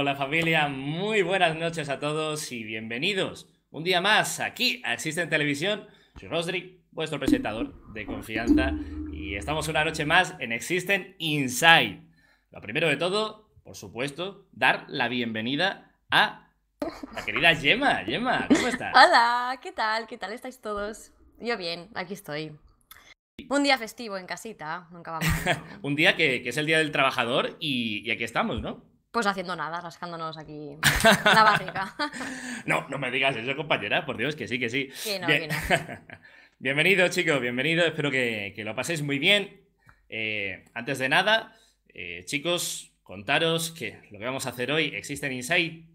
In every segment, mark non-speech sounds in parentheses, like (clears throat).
Hola familia, muy buenas noches a todos y bienvenidos un día más aquí a Existen Televisión. Soy Rosdrick, vuestro presentador de confianza y estamos una noche más en Existen Inside. Lo primero de todo, por supuesto, dar la bienvenida a la querida Gemma. Gemma, ¿cómo estás? Hola, ¿qué tal? ¿Qué tal estáis todos? Yo bien, aquí estoy. Un día festivo en casita, nunca va (laughs) un día que, es el Día del Trabajador y aquí estamos, ¿no? Pues haciendo nada, rascándonos aquí la básica. (laughs) no, no me digas eso, compañera, por Dios, que sí, que sí. Que (laughs) bienvenido, chicos, bienvenido. Espero que, lo paséis muy bien. Eh, antes de nada, eh, chicos, contaros que lo que vamos a hacer hoy, Existen Insight,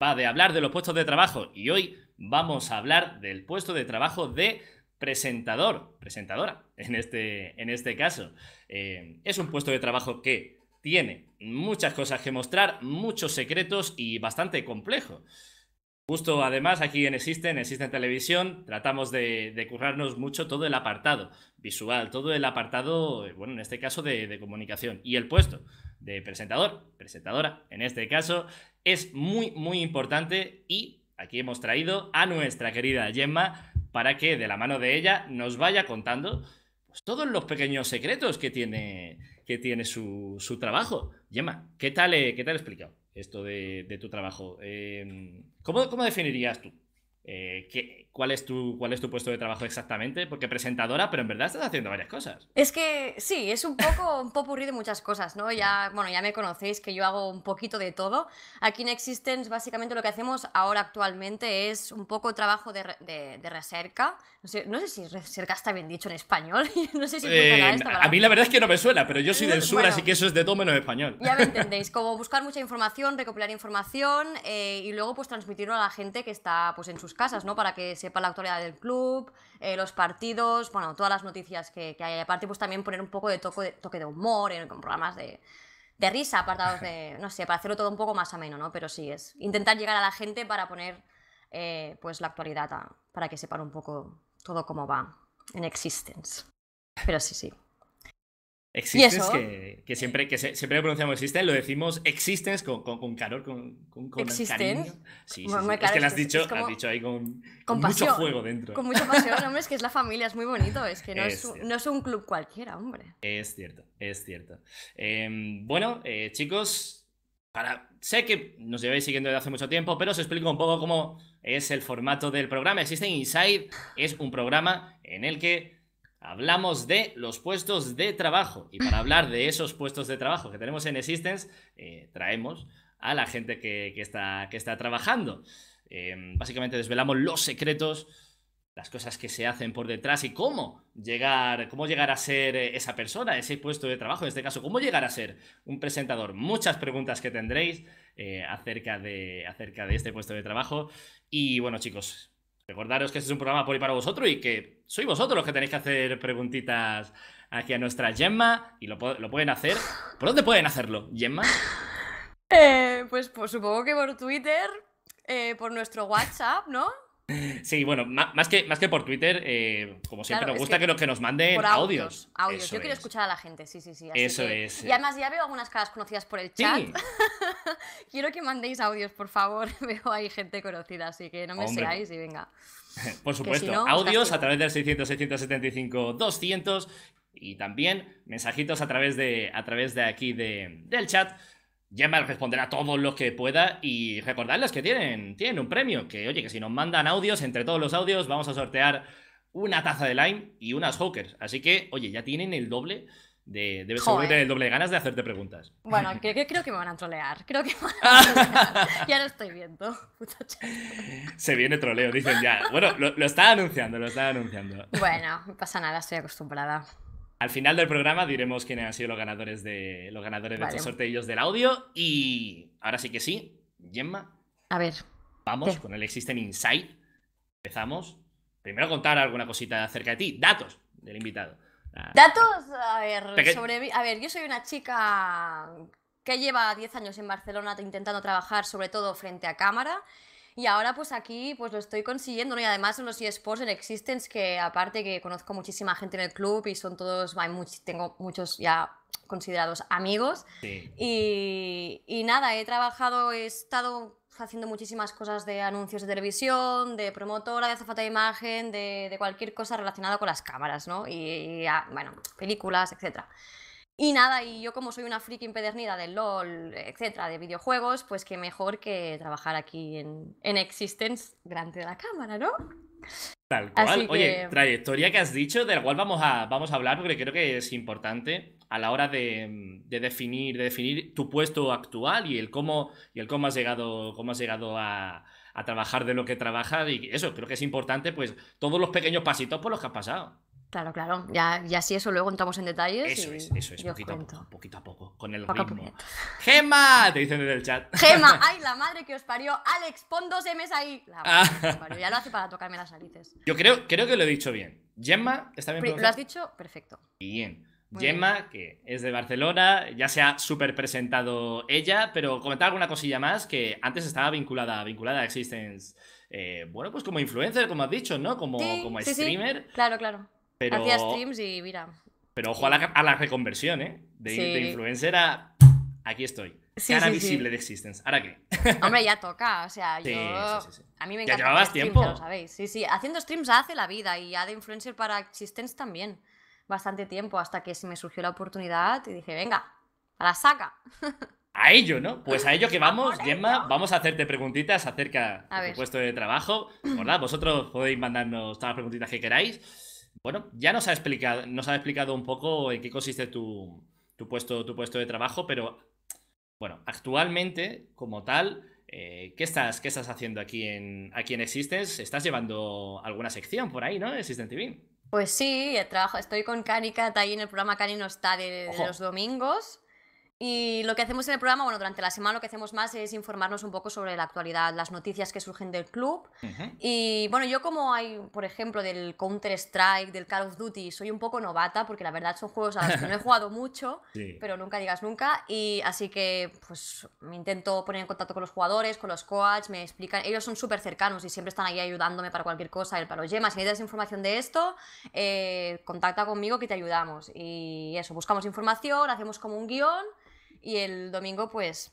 va de hablar de los puestos de trabajo y hoy vamos a hablar del puesto de trabajo de presentador, presentadora en este, en este caso. Eh, es un puesto de trabajo que tiene muchas cosas que mostrar, muchos secretos y bastante complejo. Justo además aquí en Existen, Existen Televisión, tratamos de, currarnos mucho todo el apartado visual, todo el apartado, eh, bueno, en este caso de, de, comunicación. Y el puesto de presentador, presentadora, en este caso, es muy, muy importante y aquí hemos traído a nuestra querida Gemma para que de la mano de ella nos vaya contando todos los pequeños secretos que tiene, que tiene su, su trabajo. Yema, ¿qué tal, he eh, tal explicado esto de, tu trabajo? Em, ¿cómo, definirías tú eh, qué, cuál es, tu, cuál es tu puesto de trabajo exactamente, porque presentadora, pero en verdad estás haciendo varias cosas. Es que sí, es un poco un popurrí de muchas cosas, ¿no? Ya, bueno, ya me conocéis que yo hago un poquito de todo. Aquí en Existence básicamente lo que hacemos ahora actualmente es un poco trabajo de, de, de recerca. No sé, no sé, si recerca está bien dicho en español, (laughs) no sé si eh, A mí la verdad es que no me suena, pero yo soy del sur, así que eso es de todo menos español. Ya me (laughs) entendéis, como buscar mucha información, recopilar información eh, y luego pues transmitirlo a la gente que está pues en sus casas, ¿no? Para que se para la actualidad del club, eh, los partidos, bueno, todas las noticias que, hay. Aparte, pues también poner un poco de toque de, humor en, con programas de, risa, apartados de, (laughs) no sé, para hacerlo todo un poco más ameno, ¿no? Pero sí, es intentar llegar a la gente para poner eh, pues la actualidad para que sepan un poco todo cómo va en existence. Pero sí, sí existen que, siempre, que siempre pronunciamos existen, lo decimos existence con, con, con calor, con, con, cariño. Es, que lo has dicho, ahí con, mucho fuego dentro. Con mucha pasión, hombre, es que es la (laughs) familia, es muy bonito, es que no es, un club cualquiera, hombre. Es cierto, es cierto. Em, bueno, eh, chicos, sé que nos lleváis siguiendo desde hace mucho tiempo, pero os explico un poco cómo es el formato del programa. Existen Inside, es un programa en el que Hablamos de los puestos de trabajo y para hablar de esos puestos de trabajo que tenemos en Existence, eh, traemos a la gente que, está, que está, trabajando. Eh, básicamente desvelamos los secretos, las cosas que se hacen por detrás y cómo llegar, cómo llegar a ser eh, esa persona, ese puesto de trabajo, en este caso, cómo llegar a ser un presentador. Muchas preguntas que tendréis acerca, de, acerca de este puesto de trabajo. Y bueno chicos, Recordaros que este es un programa por y para vosotros y que sois vosotros los que tenéis que hacer preguntitas aquí a nuestra Gemma y lo, pueden hacer. ¿Por dónde pueden hacerlo, Gemma? Eh, pues, pues, supongo que por Twitter, eh, por nuestro WhatsApp, ¿no? Sí, bueno, más que, más que por Twitter, eh, como siempre nos gusta que, que nos manden audios. Audios, yo quiero escuchar a la gente, sí, sí, sí. Eso es. Y además ya veo algunas caras conocidas por el chat. (laughs) quiero que mandéis audios, por favor. (laughs) veo ahí gente conocida, así que no me seáis y venga. (laughs) Por supuesto, audios a través del 600, 675, 200 y también mensajitos a través de, a través de aquí del chat responder a todos los que pueda y recordarles que tienen, tienen un premio, que oye, que si nos mandan audios, entre todos los audios vamos a sortear una taza de lime y unas hookers. Así que, oye, ya tienen el doble de, el doble ganas de hacerte preguntas. Bueno, creo que, me van a trolear. Creo que me van a (laughs) trolear. ya lo estoy viendo, Se viene troleo, dicen ya. Bueno, lo, lo está anunciando, lo está anunciando. Bueno, pasa nada, estoy acostumbrada. Al final del programa diremos quiénes han sido los ganadores de los ganadores estos sorteillos del audio. Y ahora sí que sí, Gemma. A ver. Vamos con el Existen Insight. Empezamos. Primero contar alguna cosita acerca de ti. Datos del invitado. Ah, Datos, a ver, a ver, yo soy una chica que lleva 10 años en Barcelona intentando trabajar sobre todo frente a cámara y ahora pues aquí pues lo estoy consiguiendo, Y además en los eSports en Existence, que aparte que conozco muchísima gente en el club y son todos, hay tengo muchos ya considerados amigos. Y, y nada, he trabajado, he estado haciendo muchísimas cosas de anuncios de televisión, de promotora, de azafata de imagen, de, de cualquier cosa relacionada con las cámaras, ¿no? Y, ah, bueno, películas, etcétera. Y nada, y yo como soy una friki impedernida del LOL, etcétera, de videojuegos, pues qué mejor que trabajar aquí en, en Existence grande de la cámara, ¿no? Tal cual. Oye, trayectoria que has dicho, de la cual vamos a, vamos a hablar porque creo que es importante a la hora de, de definir, de definir tu puesto actual y el cómo, y el cómo has llegado, cómo has llegado a, a trabajar de lo que trabajas. Y eso, creo que es importante, pues, todos los pequeños pasitos por los que has pasado. Claro, claro. Ya, ya eso luego entramos en detalles. Eso es, eso es, poquito a, poco, poquito a poco, con el ritmo. (laughs) ¡Gema! Te dicen desde el chat. ¡Gema! (laughs) ¡Ay, la madre que os parió! ¡Alex, pon dos M's ahí! La ah. Ya lo hace para tocarme las narices. Yo creo, creo que lo he dicho bien. Gemma, ¿está bien Lo has dicho perfecto. Bien. Gemma, que es de Barcelona, ya se ha súper presentado ella, pero comentaba alguna cosilla más que antes estaba vinculada, vinculada a Existence. Eh, bueno, pues como influencer, como has dicho, ¿no? Como, como streamer. Claro, claro. Pero... Hacía streams y mira. Pero ojo a la, reconversión, ¿eh? De, influencer a. Aquí estoy. Cara visible de Existence. ¿Ahora qué? (laughs) Hombre, ya toca. O sea, yo. A mí me encanta. Ya llevabas tiempo. ya lo sabéis. Sí, sí. Haciendo streams hace la vida y ya de influencer para Existence también. Bastante tiempo hasta que se me surgió la oportunidad y dije, venga, a la saca. (laughs) A ello, ¿no? Pues a ello que vamos, Gemma. Vamos a hacerte preguntitas acerca del de tu puesto de trabajo. ¿Verdad? (clears throat) vosotros podéis mandarnos todas las preguntitas que queráis bueno, ya nos ha explicado, nos ha explicado un poco en qué consiste tu, puesto, tu puesto de trabajo, pero bueno, actualmente, como tal, eh, ¿qué, estás, ¿qué estás haciendo aquí en, aquí en Existence? Estás llevando alguna sección por ahí, ¿no? Existence TV. Pues sí, trabajo, estoy con Canicat ahí en el programa Canino no está de los domingos. Y lo que hacemos en el programa, bueno, durante la semana lo que hacemos más es informarnos un poco sobre la actualidad, las noticias que surgen del club. Y bueno, yo como hay, por ejemplo, del Counter-Strike, del Call of Duty, soy un poco novata porque la verdad son juegos a los que no he (laughs) jugado mucho, pero nunca digas nunca. Y así que pues me intento poner en contacto con los jugadores, con los coaches, me explican, ellos son súper cercanos y siempre están ahí ayudándome para cualquier cosa. El los gemas, si necesitas información de esto, eh, contacta conmigo que te ayudamos. Y eso, buscamos información, hacemos como un guión. Y el domingo, pues,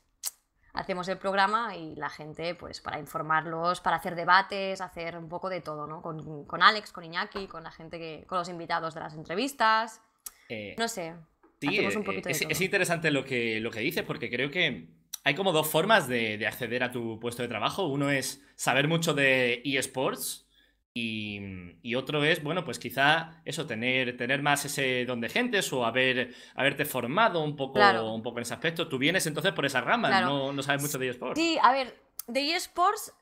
hacemos el programa y la gente, pues, para informarlos, para hacer debates, hacer un poco de todo, ¿no? Con, Alex, con Iñaki, con la gente que, con los invitados de las entrevistas. Eh, no sé. Sí, eh, es, es, interesante lo que, lo que dices, porque creo que hay como dos formas de acceder a tu puesto de trabajo. Uno es saber mucho de eSports y, otro es, bueno, pues quizá eso, tener, tener más ese don de gentes o haber, haberte formado un poco, un poco en ese aspecto. Tú vienes entonces por esa rama, no, no, sabes mucho de eSports. Sí, a ver, de eSports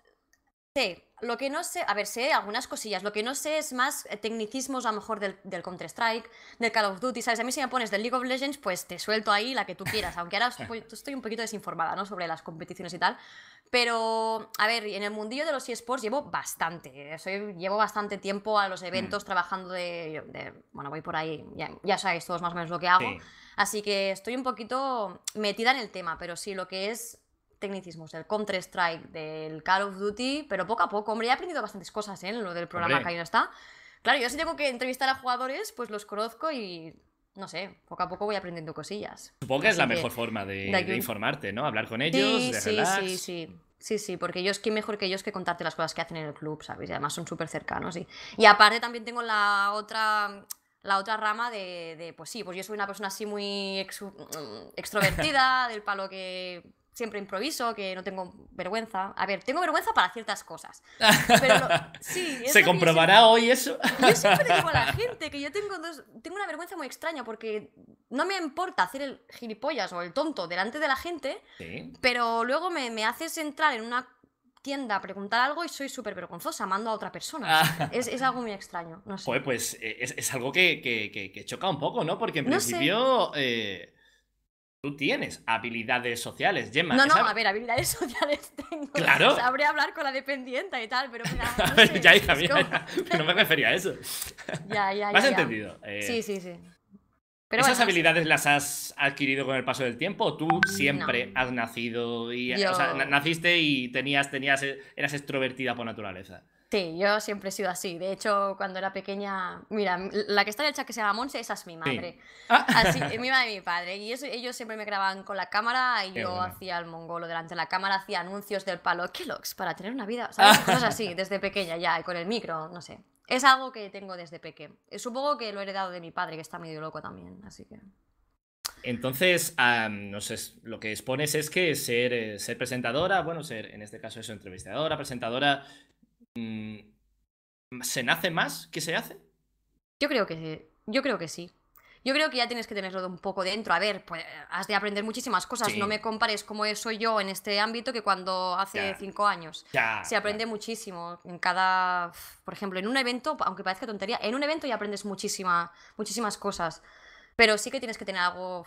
sé, lo que no sé, a ver, sé algunas cosillas, lo que no sé es más eh, tecnicismos a lo mejor del, del Counter-Strike, del Call of Duty, ¿sabes? A mí si me pones del League of Legends, pues te suelto ahí la que tú quieras, aunque ahora estoy (laughs) un poquito desinformada, ¿no? Sobre las competiciones y tal, pero, a ver, en el mundillo de los eSports llevo bastante. ¿eh? Soy, llevo bastante tiempo a los mm. eventos trabajando de, Bueno, voy por ahí, ya, sabéis todos más o menos lo que hago. Así que estoy un poquito metida en el tema, pero sí, lo que es tecnicismos del Counter-Strike, del Call of Duty, pero poco a poco, hombre, he aprendido bastantes cosas ¿eh? en lo del programa que ahí no está. Claro, yo si tengo que entrevistar a jugadores, pues los conozco y no sé, poco a poco voy aprendiendo cosillas. Supongo que es la mejor forma de, informarte, ¿no? Hablar con ellos, sí, de sí, Sí, sí, sí, sí, porque ellos, que mejor que ellos que contarte las cosas que hacen en el club, ¿sabes? Y además son súper cercanos. Y, y aparte también tengo la otra la otra rama de, de, pues sí, pues yo soy una persona así muy mm, extrovertida, (laughs) del palo que siempre improviso, que no tengo vergüenza. A ver, tengo vergüenza para ciertas cosas. (laughs) Pero ¿Se comprobará hoy eso? Yo siempre digo a la (laughs) gente que yo tengo, una vergüenza muy extraña porque no me importa hacer el gilipollas o el tonto delante de la gente, pero luego me, haces entrar en una tienda a preguntar algo y soy súper vergonzosa, mando a otra persona. Ah. Es, algo muy extraño. No sé. pues eh, es, algo que, choca un poco, ¿no? Porque en principio... Eh, Tú tienes habilidades sociales, Gemma. No, no, a ver, habilidades (laughs) sociales tengo. Claro. Sabré hablar con la dependienta y tal, pero mira. (laughs) ya, hija, mira, (laughs) no me refería a eso. ya, ya, ¿Me has ya. has entendido? Sí, eh, sí, sí. ¿Esas habilidades las has adquirido con el paso del tiempo o tú siempre has nacido y. O sea, naciste y tenías, tenías, eras extrovertida por naturaleza? Sí, yo siempre he sido así. De hecho, cuando era pequeña, mira, la que está en el chat que se llama Monse, esa es mi madre. Así ah. ah, Así, (laughs) mi madre y mi padre. Y ellos siempre me grababan con la cámara y yo hacía el mongolo delante de la cámara, hacía anuncios del palo Kellogg's para tener una vida, ¿sabes? Ah. Cosas así, desde pequeña ya, y con el micro, no sé. Es algo que tengo desde pequeño. Eh, supongo que lo he heredado de mi padre, que está medio loco también, así que... Entonces, no sé, lo que expones es que ser, eh, ser presentadora, bueno, ser en este caso eso, entrevistadora, presentadora, Mm, ¿se nace más que se hace? Yo creo que, yo creo que sí. Yo creo que ya tienes que tenerlo un poco dentro. A ver, pues, has de aprender muchísimas cosas. No me compares como soy yo en este ámbito que cuando hace cinco años. se aprende muchísimo. En cada. Por ejemplo, en un evento, aunque parezca tontería, en un evento ya aprendes muchísima, muchísimas cosas. Pero sí que tienes que tener algo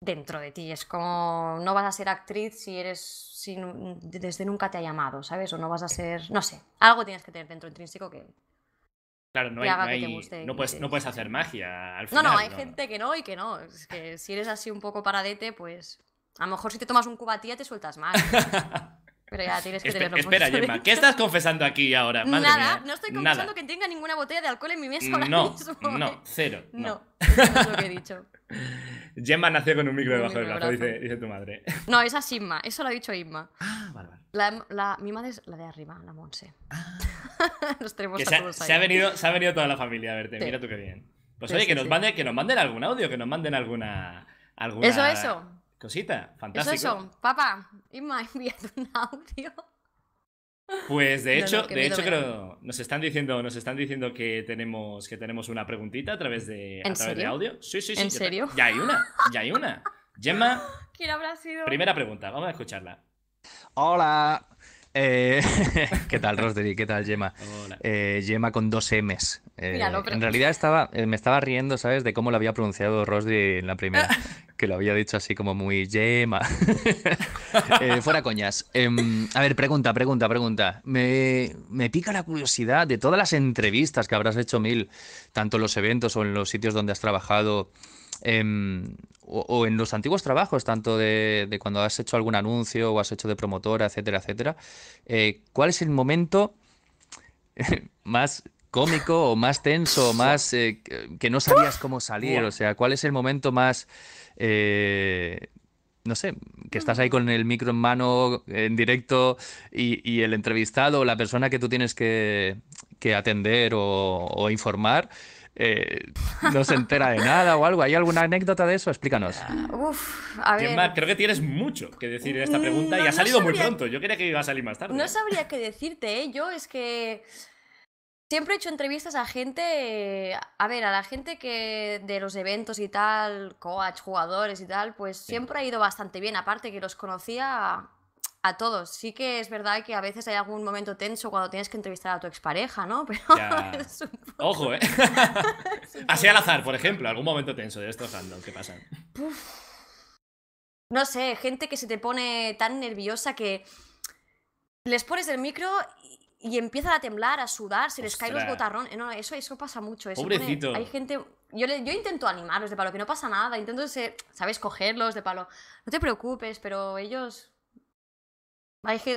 dentro de ti. Es como, no vas a ser actriz si eres, si desde nunca te ha llamado, ¿sabes? O no vas a ser, no sé, algo tienes que tener dentro intrínseco que... Claro, no, hay, no, no, puedes, no, puedes, hacer magia. Al final, no, no, hay gente que no y que no. Es que si eres así un poco paradete, pues a lo mejor si te tomas un cubatía te sueltas más. (laughs) Pero ya tienes que Espe Espera, Gemma, ¿qué estás confesando aquí ahora? Madre nada, no estoy confesando que tenga ninguna botella de alcohol en mi mesa ahora no, mismo. No, ¿eh? cero. No, no lo que he dicho. (laughs) Gemma nació con un micro debajo del brazo, dice, tu madre. (laughs) No, esa es Inma, eso lo ha dicho Inma. Ah, vale, vale. La, la, mi madre es la de arriba, la Monse. Ah. (laughs) Nos tenemos se, ahí. ha venido, se ha venido toda la familia a verte, mira tú qué bien. Pues oye, que, nos manden, que nos manden algún audio, que nos manden alguna... alguna... Eso, eso. Cosita, fantástico. Es papá, y me ha enviado un audio. Pues de hecho, de hecho creo nos están diciendo, nos están diciendo que tenemos que tenemos una preguntita a través de a través de audio. Sí, sí, sí. ¿En serio? Ya hay una, ya hay una. (laughs) Gemma. ¿Quién habrá sido? Primera pregunta, vamos a escucharla. Hola, eh, (laughs) ¿Qué tal, Rosdery? ¿Qué tal, Gemma? Eh, con dos M's. Eh, en realidad (laughs) estaba, me estaba riendo, ¿sabes? De cómo lo había pronunciado Rosdery en la primera. (laughs) que lo había dicho así como muy Gemma. fuera coñas. Em, a ver, pregunta, pregunta, pregunta. Me, me pica la curiosidad de todas las entrevistas que habrás hecho mil, tanto en los eventos o en los sitios donde has trabajado. Em, o, en los antiguos trabajos, tanto de, cuando has hecho algún anuncio o has hecho de promotora, etcétera, etcétera, eh, ¿cuál es el momento (laughs) más cómico o más tenso o más eh, que no sabías cómo salir? O sea, ¿cuál es el momento más eh, no sé, que estás ahí con el micro en mano, en directo, y, el entrevistado o la persona que tú tienes que, atender o, informar, eh, no se entera de nada o algo. ¿Hay alguna anécdota de eso? Explícanos. Ah, uf, a ver. creo que tienes mucho que decir en esta mm, pregunta y ha salido muy pronto. Yo quería que iba a salir más tarde. No sabría qué decirte, ¿eh? Yo es que siempre he hecho entrevistas a gente, a ver, a la gente que de los eventos y tal, coach, jugadores y tal, pues siempre ha ido bastante bien. Aparte que los conocía a todos. Sí que es verdad que a veces hay algún momento tenso cuando tienes que entrevistar a tu expareja, ¿no? (laughs) Pero Ojo, ¿eh? (laughs) (laughs) Así al azar, por ejemplo, algún momento tenso de estos random que pasa No sé, gente que se te pone tan nerviosa que les pones el micro y empiezan a temblar, a sudar, se les cae caen los botarrones. No, eso, eso pasa mucho. Pobrecito. hay gente. Yo, yo intento animarlos de palo, que no pasa nada. Intento, ¿sabes? Cogerlos de palo. No te preocupes, pero ellos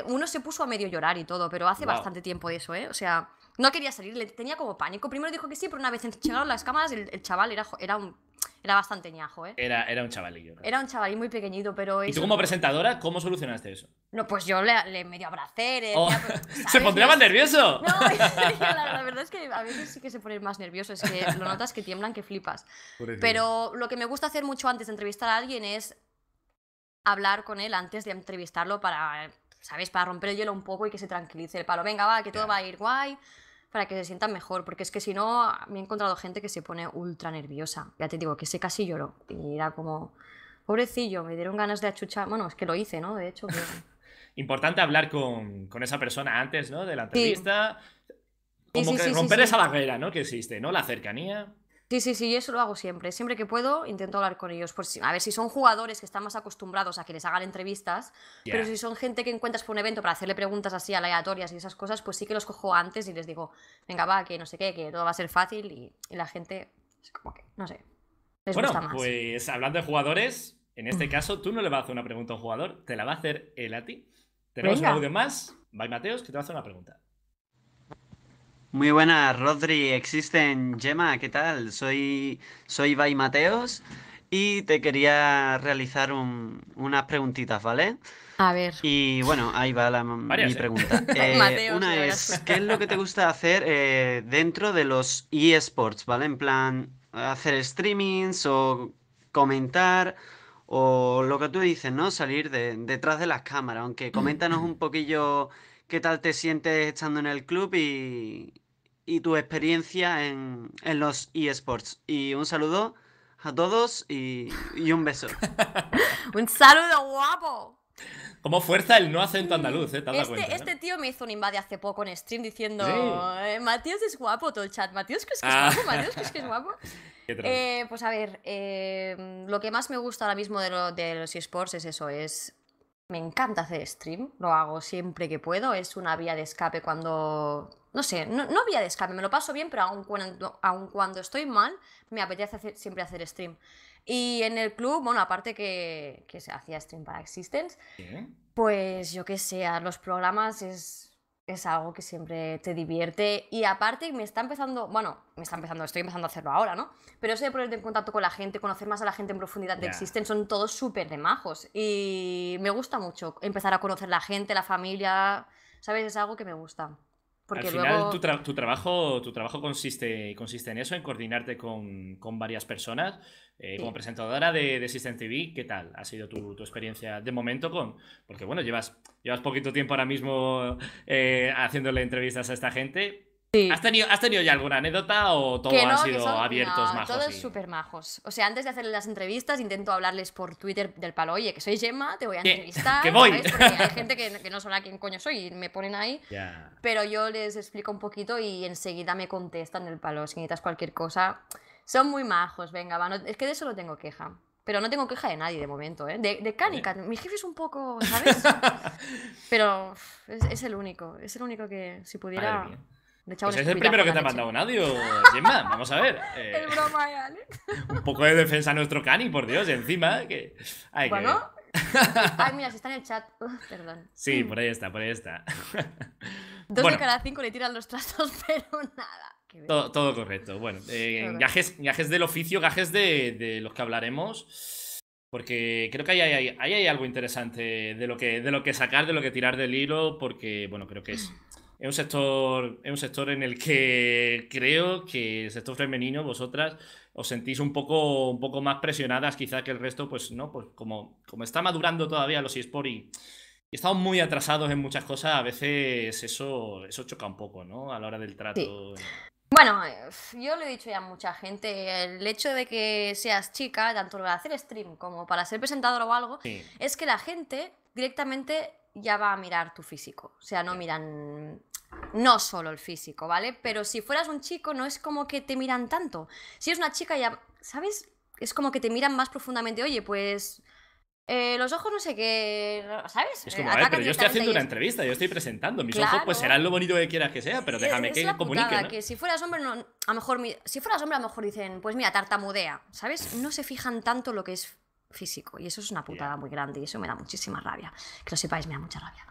uno se puso a medio llorar y todo, pero hace bastante tiempo eso, ¿eh? O sea, no quería salir, le tenía como pánico. Primero dijo que sí, pero una vez llegaron las cámaras, el, chaval era, era un era bastante ñajo, ¿eh? Era, era un chavalillo. Era un chavalí muy pequeñito, pero... ¿Y tú como presentadora, cómo solucionaste eso? No, pues yo le, medio abracé, oh, pues, (laughs) ¿Se pondría más nervioso? No, (laughs) la, verdad es que a veces sí que se pone más nervioso. es que lo notas que tiemblan, que flipas. Pero lo que me gusta hacer mucho antes de entrevistar a alguien es hablar con él antes de entrevistarlo para ¿sabes? Para romper el hielo un poco y que se tranquilice el palo. Venga, va, que todo va a ir guay, para que se sientan mejor, porque es que si no, me he encontrado gente que se pone ultra nerviosa. Ya te digo, que se casi lloró. Y era como, pobrecillo, me dieron ganas de achuchar. Bueno, es que lo hice, ¿no? De hecho. (laughs) Importante hablar con, esa persona antes, ¿no? De la entrevista. Como que romper esa barrera, ¿no? Que existe, ¿no? La cercanía. Sí, sí, sí, eso lo hago siempre. Siempre que puedo, intento hablar con ellos. a ver si son jugadores que están más acostumbrados a que les hagan entrevistas, pero si son gente que encuentras por un evento para hacerle preguntas así aleatorias y esas cosas, pues sí que los cojo antes y les digo, venga, va, que no sé qué, que todo va a ser fácil y, la gente, como que, no sé. bueno, pues hablando de jugadores, en este mm. caso tú no le vas a hacer una pregunta a un jugador, te la va a hacer él a ti. Tenemos un audio más, Bye Mateos, que te va a hacer una pregunta. Muy buenas, Rodri. Existen Gemma, ¿qué tal? Soy, soy Ibai Mateos y te quería realizar unas preguntitas, ¿vale? A ver. Y bueno, ahí va la, mi ¿eh? pregunta. (laughs) Eh, Mateos, una es, ¿qué es lo que te gusta hacer eh, dentro de los eSports, ¿vale? En plan, hacer streamings o comentar o lo que tú dices, ¿no? Salir detrás de las cámaras, aunque coméntanos un poquillo qué tal te sientes estando en el club y, y tu experiencia en, en los eSports. Y un saludo a todos y, y un beso. (laughs) un saludo guapo. Como fuerza el no acento andaluz, eh, este, este, tío me hizo un invade hace poco en stream diciendo: eh, Matías es guapo, todo el chat. Matías que ah. que es guapo, Matías que que es guapo. pues a ver, eh, lo que más me gusta ahora mismo de, de los esports es eso: es me encanta hacer stream, lo hago siempre que puedo, es una vía de escape cuando... No sé, no, vía de escape, me lo paso bien, pero aun cuando, aun cuando estoy mal, me apetece hacer, siempre hacer stream. Y en el club, bueno, aparte que, se hacía stream para Existence, pues yo que sé, los programas es es algo que siempre te divierte y aparte me está empezando, bueno, me está empezando, estoy empezando a hacerlo ahora, ¿no? Pero eso de ponerte en contacto con la gente, conocer más a la gente en profundidad de existen, son todos súper de majos y me gusta mucho empezar a conocer la gente, la familia, ¿sabes? Es algo que me gusta. Porque Al final tu, trabajo, tu trabajo consiste, consiste en eso, en coordinarte con, varias personas. Eh, como presentadora de, de System TV, ¿qué tal ha sido tu, experiencia de momento con...? Porque bueno, llevas, llevas poquito tiempo ahora mismo eh, haciéndole entrevistas a esta gente, ¿Has, tenido, ya alguna anécdota o todo ha han sido abiertos no, majos? Todos súper majos. O sea, antes de hacer las entrevistas intento hablarles por Twitter del palo, oye, que soy Gemma, te voy a entrevistar. (laughs) Que voy. Porque hay gente que, no sabrá quién coño soy y me ponen ahí. (laughs) Pero yo les explico un poquito y enseguida me contestan del palo. Si necesitas cualquier cosa. Son muy majos, venga, va. es que de eso no tengo queja. Pero no tengo queja de nadie de momento, ¿eh? De, de Canica, mi jefe es un poco, (laughs) ¿sabes? Pero es, el único, es el único que si pudiera pues es el primero que te ha mandado un audio, Gemma. Vamos a ver. (laughs) el eh, broma, Ale? Un poco de defensa a nuestro cani, por Dios, encima. Que bueno. Ay, mira, si está en el chat. perdón. Sí, por ahí está, por ahí está. (laughs) Dos de cada cinco le tiran los trastos, (laughs) pero nada. Todo, correcto. Bueno, viajes, eh, gajes, del oficio, gajes de, de, los que hablaremos. Porque creo que ahí hay, hay algo interesante de lo que, de lo que sacar, de lo que tirar del hilo, porque, bueno, creo que es es un sector, es un sector en el que creo que el sector femenino, vosotras, os sentís un poco, un poco más presionadas quizá que el resto, pues no, pues como, como está madurando todavía los eSports y, y estamos muy atrasados en muchas cosas, a veces eso, eso choca un poco, ¿no? A la hora del trato. Bueno, eh, yo lo he dicho ya a mucha gente, el hecho de que seas chica, tanto para hacer stream como para ser presentador o algo, es que la gente directamente ya va a mirar tu físico, o sea, no miran no solo el físico, ¿vale? Pero si fueras un chico no es como que te miran tanto. Si eres una chica ya, ¿sabes? Es como que te miran más profundamente. Oye, pues... Eh, los ojos no sé qué, ¿sabes? Es como, eh, a ver, pero yo estoy haciendo una entrevista, yo estoy presentando, mis ojos pues serán lo bonito que quieras que sea, pero déjame que la comunique, que si fueras hombre, a mejor, si fueras hombre a lo mejor dicen, pues mira, tartamudea, ¿sabes? No se fijan tanto lo que es físico y eso es una putada muy grande y eso me da muchísima rabia. Que lo sepáis, me da mucha rabia.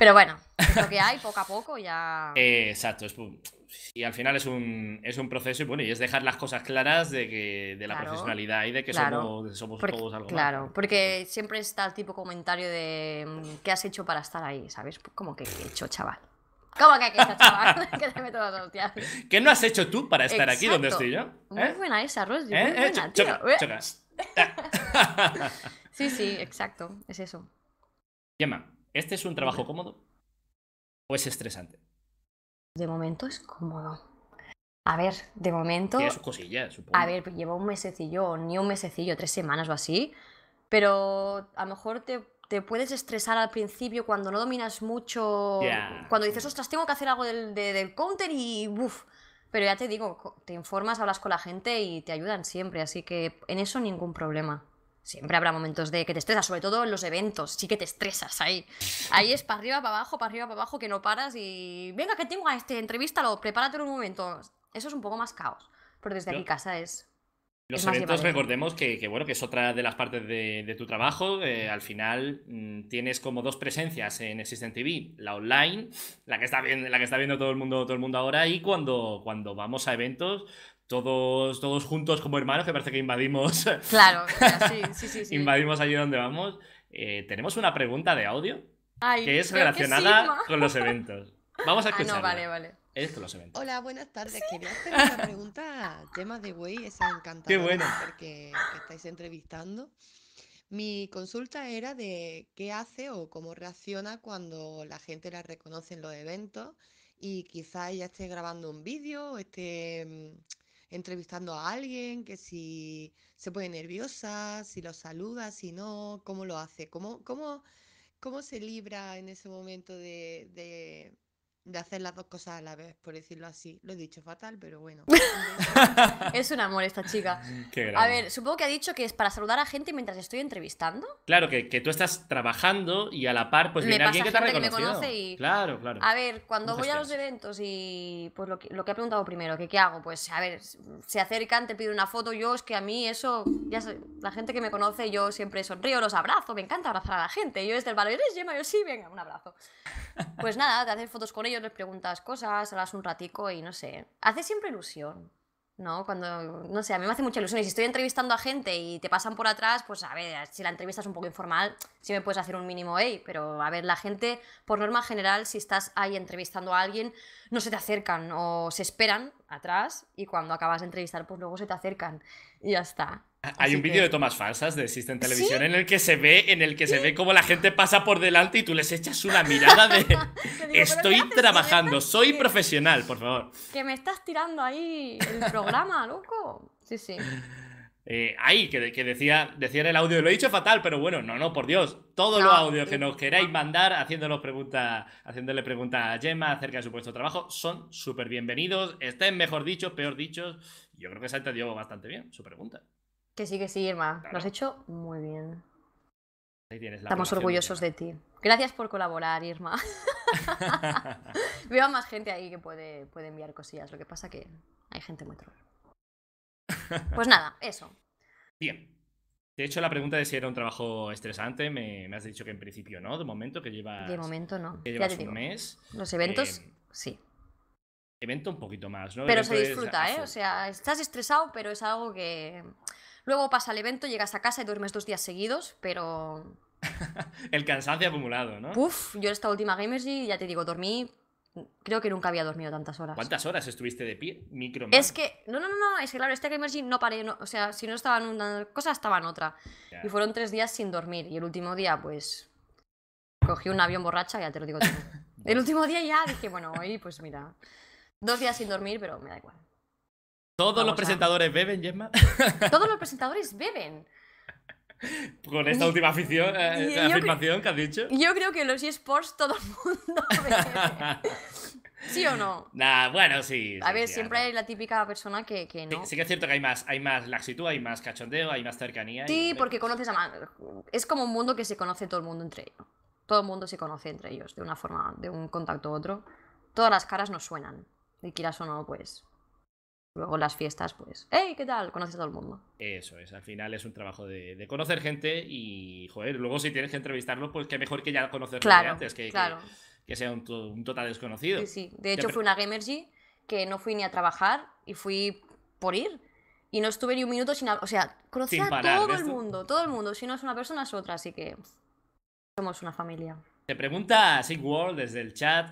Pero bueno, lo que hay, poco a poco ya. Eh, exacto, y al final es un, es un proceso y bueno, y es dejar las cosas claras de, la profesionalidad y de que somos, todos algo Claro, porque siempre está el tipo comentario de mm, ¿qué has hecho para estar ahí? ¿Sabes? Pues, Como que he hecho, chaval? ¿Cómo que qué he hecho, chaval? (laughs) que te meto ¿Qué no has hecho tú para estar aquí donde estoy yo? Muy ¿Eh? buena esa, Rosy. ¿Eh? Muy buena, tío. (laughs) sí, sí, exacto, es eso. Gemma, ¿Este es un trabajo cómodo o es estresante? De momento es cómodo. A ver, de momento. Es cosillas, supongo. A ver, lleva un mesecillo, ni un mesecillo, tres semanas o así. Pero a lo mejor te, puedes estresar al principio cuando no dominas mucho. Cuando dices, ostras, tengo que hacer algo del, counter y. buf Pero ya te digo, te informas, hablas con la gente y te ayudan siempre. Así que en eso ningún problema. Siempre habrá momentos de que te estresas, sobre todo en los eventos, sí que te estresas ahí. Ahí es para arriba, para abajo, para arriba, para abajo, que no paras y venga que tengo a este, entrevístalo, prepárate en un momento. Eso es un poco más caos, pero desde mi casa es... Los eventos, recordemos que, bueno, que es otra de las partes de, tu trabajo. Eh, al final mm, tienes como dos presencias en existent TV, la online, la que está viendo, la que está viendo todo el mundo, todo el mundo ahora, y cuando, cuando vamos a eventos, todos, todos juntos como hermanos, que parece que invadimos. (laughs) Claro, (laughs) sí, sí, sí. invadimos allí donde vamos. Eh, tenemos una pregunta de audio que es relacionada con los eventos. Vamos a escucharla. Ah, no, vale, vale. Es con los eventos. Hola, buenas tardes. Quería hacer una pregunta, tema de Wey, esa encantadora Qué bueno. porque que estáis entrevistando. Mi consulta era de qué hace o cómo reacciona cuando la gente la reconoce en los eventos y quizá ella esté grabando un vídeo o esté mm, entrevistando a alguien, que si se pone nerviosa, si lo saluda, si no, cómo lo hace, cómo, cómo, cómo se libra en ese momento de, de hacer las dos cosas a la vez, por decirlo así. Lo he dicho fatal, pero bueno. (laughs) es un amor esta chica. (laughs) a ver, supongo que ha dicho que es para saludar a gente mientras estoy entrevistando. Claro, que, que tú estás trabajando y a la par, pues me viene alguien que te ha reconocido. Claro, claro. A ver, cuando voy a los eventos y pues lo que, lo ha preguntado primero, que qué hago, pues a ver, se acercan, te pide una foto, yo es que a mí eso, ya la gente que me conoce, yo siempre sonrío, los abrazo, me encanta abrazar a la gente. Yo es del barrio, eres Gemma, yo sí, venga, un abrazo. (laughs) Pues nada, te haces fotos con les preguntas cosas, hablas un ratico y no sé. Hace siempre ilusión. ¿no? Cuando, no sé, a mí me hace mucha ilusión. Y si estoy entrevistando a gente y te pasan por atrás, pues a ver, si la entrevista es un poco informal, si me puedes hacer un mínimo hey, pero a ver, la gente, por norma general, si estás ahí entrevistando a alguien, no se te acercan o se esperan atrás y cuando acabas de entrevistar, pues luego se te acercan y ya está. Hay un vídeo de tomas falsas de Existen Televisión en el que se ve, en el que se ve cómo la gente pasa por delante y tú les echas una mirada de (laughs) estoy trabajando, soy profesional, por favor. Que me estás tirando ahí el programa, (laughs) loco. Sí, sí. Eh, ahí, que, decía, decía en el audio, lo he dicho fatal, pero bueno, no, no, por Dios, todos los audios que nos queráis mandar haciéndonos pregunta, haciéndole preguntas a Gemma acerca de su puesto de trabajo son súper bienvenidos, estén mejor dichos, peor dichos. Yo creo que se ha entendido bastante bien su pregunta. Que sí, que sí, Irma. Lo has hecho muy bien. Ahí tienes la Estamos orgullosos de ti. Gracias por colaborar, Irma. (laughs) Veo a más gente ahí que puede, puede enviar cosillas. Lo que pasa que hay gente muy troll. (laughs) Pues nada, eso. Bien. De hecho, la pregunta de si era un trabajo estresante, me, has dicho que en principio no, de momento, que lleva. De momento no. ya un mes. Los eventos, eh, sí. Evento un poquito más, ¿no? Pero se disfruta, ¿eh? O sea, estás estresado, pero es algo que Luego pasa el evento, llegas a casa y duermes dos días seguidos, pero. (laughs) el cansancio acumulado, ¿no? Uf, yo en esta última Gamers y ya te digo, dormí. Creo que nunca había dormido tantas horas. ¿Cuántas horas estuviste de pie? Micro. Es que. No, no, no, Es que claro, esta Gamers no paré. o sea, si no estaba en una cosa, estaba en otra. Y fueron tres días sin dormir. Y el último día, pues. Cogí un avión borracha, ya te lo digo (laughs) el último día ya dije, bueno, hoy pues mira. Dos días sin dormir, pero me da igual. Todos los presentadores beben, Gemma. (laughs) Todos los presentadores beben. Con esta última afición, eh, afirmación que has dicho. Yo creo que en los eSports todo el mundo (laughs) bebe. ¿Sí o no? Nah, bueno, sí. A ver, siempre hay la típica persona que, no. Sí, que es cierto que hay más, hay más laxitud, hay más cachondeo, hay más cercanía. Sí, porque conoces a más. Es como un mundo que se conoce todo el mundo entre ellos. Todo el mundo se conoce entre ellos, de una forma, de un contacto u otro. Todas las caras nos suenan. Y quieras o no, pues Luego las fiestas, pues, ¡hey! ¿Qué tal? Conoces a todo el mundo. Eso es, al final es un trabajo de, conocer gente y, joder, luego si tienes que entrevistarlo, pues qué mejor que ya conocer claro, antes que, que, sea un, total desconocido. Sí, sí. De hecho, fue una Gamergy que no fui ni a trabajar y fui por ir. Y no estuve ni un minuto sin... O sea, conocí a todo el mundo, todo el mundo. Si no es una persona, es otra, así que somos una familia. Te pregunta Sigworld desde el chat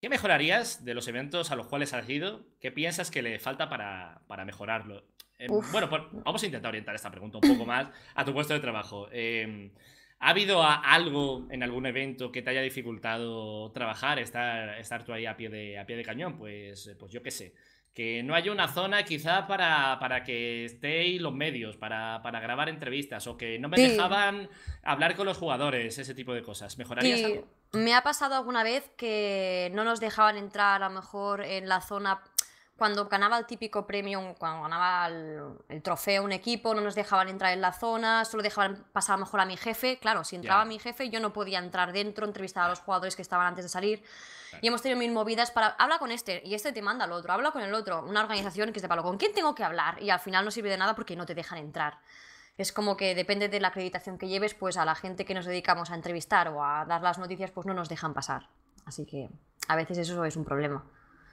¿Qué mejorarías de los eventos a los cuales has ido? ¿Qué piensas que le falta para, mejorarlo? Eh, bueno, vamos a intentar orientar esta pregunta un poco más a tu puesto de trabajo. Em, ¿Ha habido algo en algún evento que te haya dificultado trabajar, estar, estar tú ahí a pie de, a pie de cañón? Pues, eh, pues yo qué sé. Que no haya una zona quizá para, que estéis los medios, para, para, grabar entrevistas, o que no me dejaban hablar con los jugadores, ese tipo de cosas. ¿Mejorarías algo? Me ha pasado alguna vez que no nos dejaban entrar a lo mejor en la zona cuando ganaba el típico premio, cuando ganaba el, trofeo un equipo, no nos dejaban entrar en la zona, solo dejaban pasar a lo mejor a mi jefe. Claro, si entraba mi jefe, yo no podía entrar dentro, entrevistar a los jugadores que estaban antes de salir. Y hemos tenido mil movidas para. Habla con este y este te manda al otro, habla con el otro. Una organización que es de palo. ¿Con quién tengo que hablar? Y al final no sirve de nada porque no te dejan entrar es como que depende de la acreditación que lleves, pues a la gente que nos dedicamos a entrevistar o a dar las noticias, pues no nos dejan pasar. Así que a veces eso es un problema.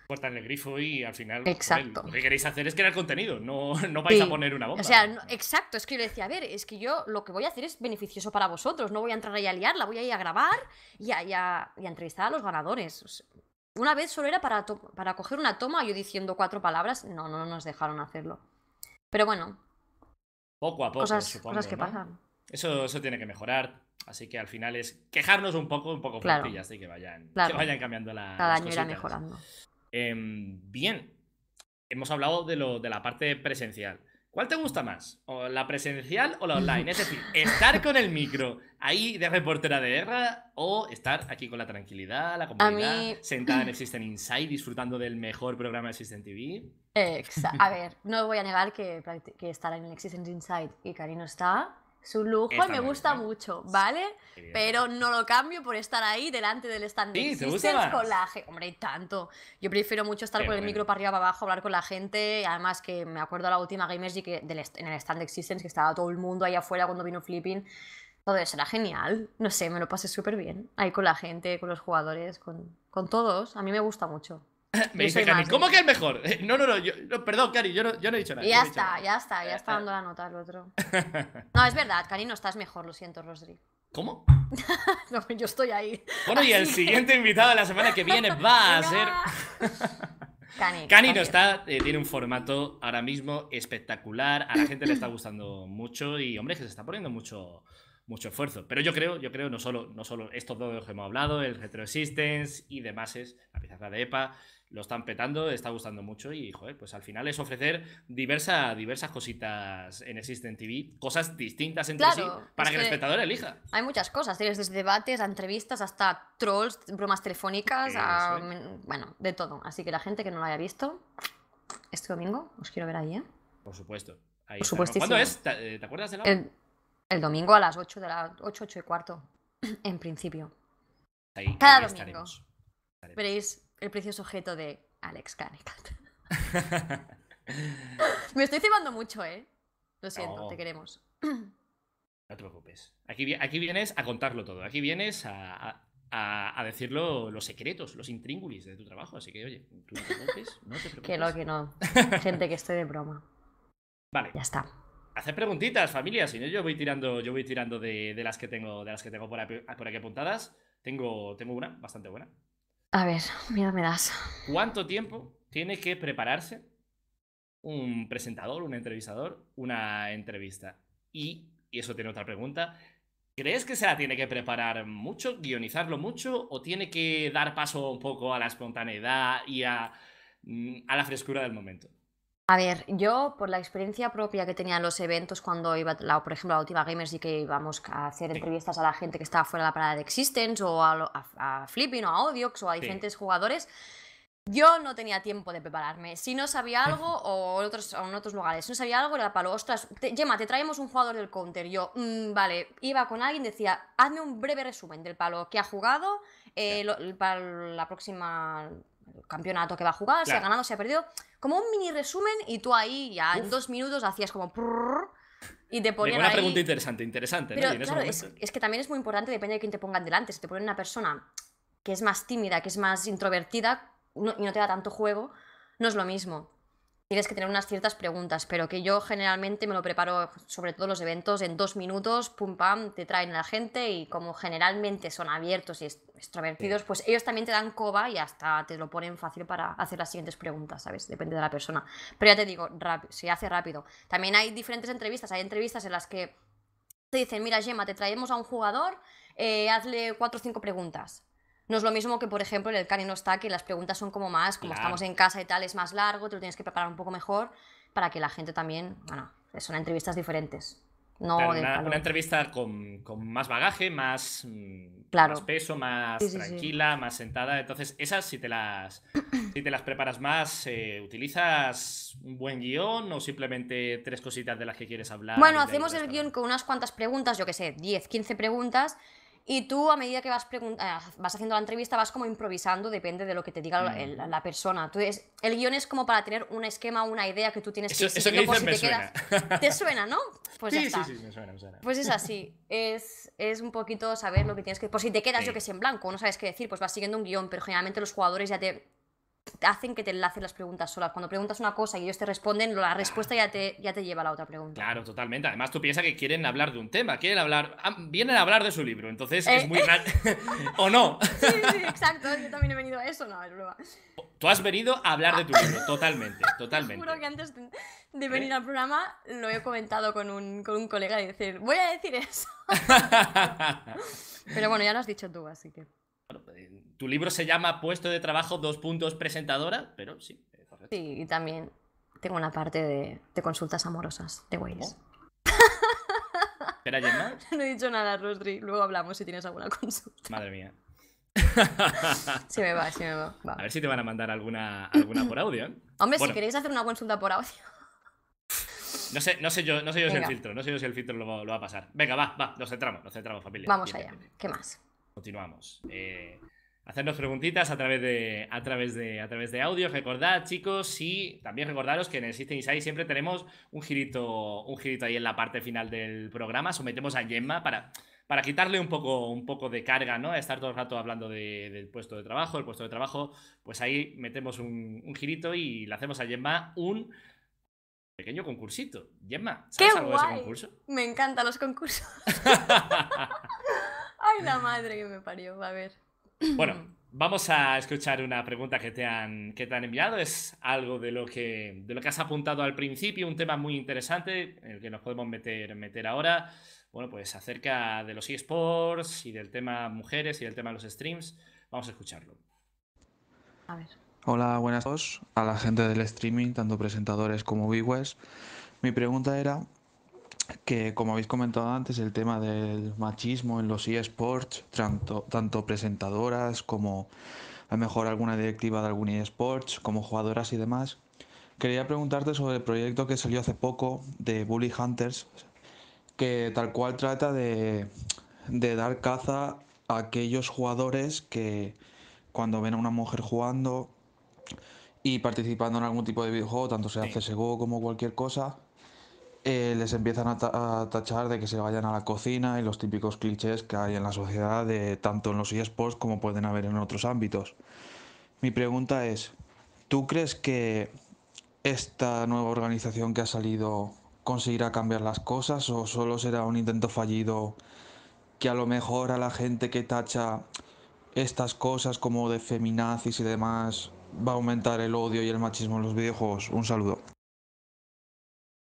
Cortan el grifo y al final exacto. lo que queréis hacer es crear contenido, no, no vais a poner una bomba. O sea, exacto, es que yo le decía, a ver, es que yo lo que voy a hacer es beneficioso para vosotros, no voy a entrar ahí a liarla, voy a ir a grabar y a, entrevistar a los ganadores. una vez solo era para, para coger una toma, yo diciendo cuatro palabras, no, no nos dejaron hacerlo. Pero bueno, poco a poco. Cosas, supongo, que Eso, eso tiene que mejorar. Así que al final es quejarnos un poco, un poco claro. y así que vayan, que vayan cambiando la. Cada año irá mejorando. Em, bien, hemos hablado de, lo, de la parte presencial. ¿Cuál te gusta más? ¿La presencial o la online? Es decir, estar con el micro ahí de reportera de guerra o estar aquí con la tranquilidad, la comodidad, (laughs) sentada en Existen *Inside*, disfrutando del mejor programa de Existen TV. A ver, no voy a negar que, estar en Existen *Inside* y Karino está es un lujo y me gusta mucho, ¿vale? Pero no lo cambio por estar ahí delante del stand sí, ¿te con la Hombre, tanto. Yo prefiero mucho estar con el micro para arriba para abajo, hablar con la gente. Además que me acuerdo la última Gamers que del en el stand Existence que estaba todo el mundo ahí afuera cuando vino Flipping. Todo eso era genial. No sé, me lo pasé súper bien. Ahí con la gente, con los jugadores, con, con todos. A mí me gusta mucho. (laughs) Me ¿cómo que es mejor? (laughs) No, no, no, perdón, Cari, yo no, he dicho nada. Ya, está, ya está, ya está dando la nota al otro. (laughs) No, es verdad, Cari, no estás mejor, lo siento, Rosri. ¿Cómo? no, yo estoy ahí. Bueno, y el siguiente invitado de la semana que viene va a ser. Cani. Cani no está, eh, tiene un formato ahora mismo espectacular. A la gente le está gustando mucho y, hombre, que se está poniendo mucho, mucho esfuerzo. Pero yo creo, yo creo, no solo, no solo estos dos de los que hemos hablado, el Retro Existence y demás, es la pizarra de EPA, lo están petando, está gustando mucho y, joder, pues al final es ofrecer diversas cositas en existent TV, cosas distintas entre sí, para que, el espectador elija. Hay muchas cosas, tienes desde debates a entrevistas hasta trolls, bromas telefónicas, bueno, de todo. Así que la gente que no lo haya visto, este domingo, os quiero ver ahí, ¿eh? Por supuesto. ¿Cuándo es? Eh, ¿Te, acuerdas de la el, domingo a las 8 de la 8, y cuarto, en principio. Ahí, Cada domingo. Veréis el precioso objeto de Alex Kanekat. (laughs) Me estoy cebando mucho, ¿eh? Lo siento, te queremos. No te preocupes. Aquí, aquí, vienes a contarlo todo. Aquí vienes a, a, decirlo los secretos, los intríngulis de tu trabajo. Así que, oye, tú no te preocupes. No te (laughs) que no, que no. Gente, que (laughs) estoy de broma. Vale. Ya está. Haced preguntitas, familia. Si no, yo voy tirando, yo voy tirando de, las que tengo, de las que tengo por, aquí, apuntadas. Tengo, tengo una bastante buena. A ver, mira me das. ¿Cuánto tiempo tiene que prepararse un presentador, un entrevistador, una entrevista? Y, y eso tiene otra pregunta, ¿crees que se la tiene que preparar mucho, guionizarlo mucho, o tiene que dar paso un poco a la espontaneidad y a mm, la frescura del momento? A ver, yo por la experiencia propia que tenía en los eventos cuando iba, por ejemplo, a Última Gamers y que íbamos a hacer entrevistas a la gente que estaba fuera de la parada de Existence o a, Flipping o a Odiox o a diferentes jugadores, yo no tenía tiempo de prepararme. Si no sabía algo o, otros, en otros lugares, si no sabía algo era palo, ostras, Gemma, te traemos un jugador del counter. Yo, mm, vale, iba con alguien, decía, hazme un breve resumen del palo que ha jugado eh, para la próxima campeonato que va a jugar, se si ha ganado, si ha perdido, como un mini resumen y tú ahí ya en dos minutos hacías como... y te ponían una pregunta interesante, interesante. Pero, claro, es, que también es muy importante, depende de quién te pongan delante. Si te ponen una persona que es más tímida, que es más introvertida y no te da tanto juego, no es lo mismo tienes que tener unas ciertas preguntas, pero que yo generalmente me lo preparo, sobre todo los eventos, en dos minutos, pum pam, te traen a la gente y como generalmente son abiertos y extrovertidos, pues ellos también te dan coba y hasta te lo ponen fácil para hacer las siguientes preguntas, ¿sabes? Depende de la persona. Pero ya te digo, se hace rápido. También hay diferentes entrevistas, hay entrevistas en las que te dicen, mira Gemma, te traemos a un jugador, eh, hazle cuatro o cinco preguntas. No es lo mismo que, por ejemplo, en el Cani no está, que las preguntas son como más, como estamos en casa y tal, es más largo, te lo tienes que preparar un poco mejor para que la gente también, bueno, pues son entrevistas diferentes. No una, entrevista con, más bagaje, más, mm, peso, más tranquila, más sentada. Entonces, esas si te las, (clears throat) te las preparas más, eh, ¿utilizas un buen guión o simplemente tres cositas de las que quieres hablar? Bueno, hacemos el guión con unas cuantas preguntas, yo qué sé, 10, 15 preguntas y tú, a medida que vas, eh, vas haciendo la entrevista, vas como improvisando, depende de lo que te diga mm. la persona. Tú es, el guión es como para tener un esquema, una idea que tú tienes que Eso que te suena. te suena, ¿no? Pues sí, Sí, sí, me suena, Pues es así. Es, un poquito saber lo que tienes que. Por si te quedas, yo que sé, en blanco, no sabes qué decir, pues vas siguiendo un guión, pero generalmente los jugadores ya te hacen que te enlacen las preguntas solas. Cuando preguntas una cosa y ellos te responden, la respuesta ya te, ya te lleva a la otra pregunta. Claro, totalmente. Además, tú piensas que quieren hablar de un tema, quieren hablar, ah, vienen a hablar de su libro, entonces es eh. muy ¿O no? (laughs) Sí, sí, exacto. Yo también he venido a eso, no, es broma. Tú has venido a hablar de tu libro, totalmente, (laughs) totalmente. seguro que antes de eh. venir al programa lo he comentado con un, con un colega y decir, voy a decir eso. (laughs) Pero bueno, ya lo has dicho tú, así que. Pues, tu libro se llama Puesto de Trabajo, dos puntos presentadora, pero sí. Sí, y también tengo una parte de, consultas amorosas de Wales. ¿Espera, oh. (laughs) Gemma? No he dicho nada, Rodri. Luego hablamos si tienes alguna consulta. Madre mía. Si (laughs) me va, si me va. A ver si te van a mandar alguna, alguna por audio. ¿eh? Hombre, si queréis hacer una consulta por audio. No sé, no sé yo, no sé yo si el filtro, no sé si el filtro lo, va a pasar. Venga, va, va, nos centramos, nos centramos, familia. Vamos allá. ¿Qué más? continuamos. Eh, hacernos preguntitas a través, de, a, través de, a través de audio. Recordad, chicos, y también recordaros que en el System Insight siempre tenemos un girito, un ahí en la parte final del programa. Sometemos a Gemma para, para quitarle un poco, un poco de carga, ¿no? Estar todo el rato hablando del puesto de trabajo, el puesto de trabajo, pues ahí metemos un, un girito y le hacemos a Gemma un pequeño concursito. Gemma, ¿sabes Qué algo guay. de ese concurso? Me encantan los concursos. (laughs) Ay, la madre que me parió. A ver. Bueno, (clears throat) vamos a escuchar una pregunta que te han, que te han enviado. Es algo de lo, que, lo que has apuntado al principio, un tema muy interesante, en el que nos podemos meter, meter ahora. Bueno, pues acerca de los eSports y del tema mujeres y del tema de los streams. Vamos a escucharlo. A ver. Hola, buenas a todos, a la gente del streaming, tanto presentadores como viewers. Mi pregunta era que, como habéis comentado antes, el tema del machismo en los eSports, tanto, tanto presentadoras como a lo mejor alguna directiva de algún eSports, como jugadoras y demás. Quería preguntarte sobre el proyecto que salió hace poco de Bully Hunters, que tal cual trata de, de dar caza a aquellos jugadores que cuando ven a una mujer jugando y participando en algún tipo de videojuego, tanto sea CSGO como cualquier cosa, eh, les empiezan a, tachar de que se vayan a la cocina y los típicos clichés que hay en la sociedad, de, tanto en los eSports como pueden haber en otros ámbitos. Mi pregunta es, ¿tú crees que esta nueva organización que ha salido conseguirá cambiar las cosas o solo será un intento fallido que a lo mejor a la gente que tacha estas cosas como de feminazis y demás va a aumentar el odio y el machismo en los videojuegos? Un saludo.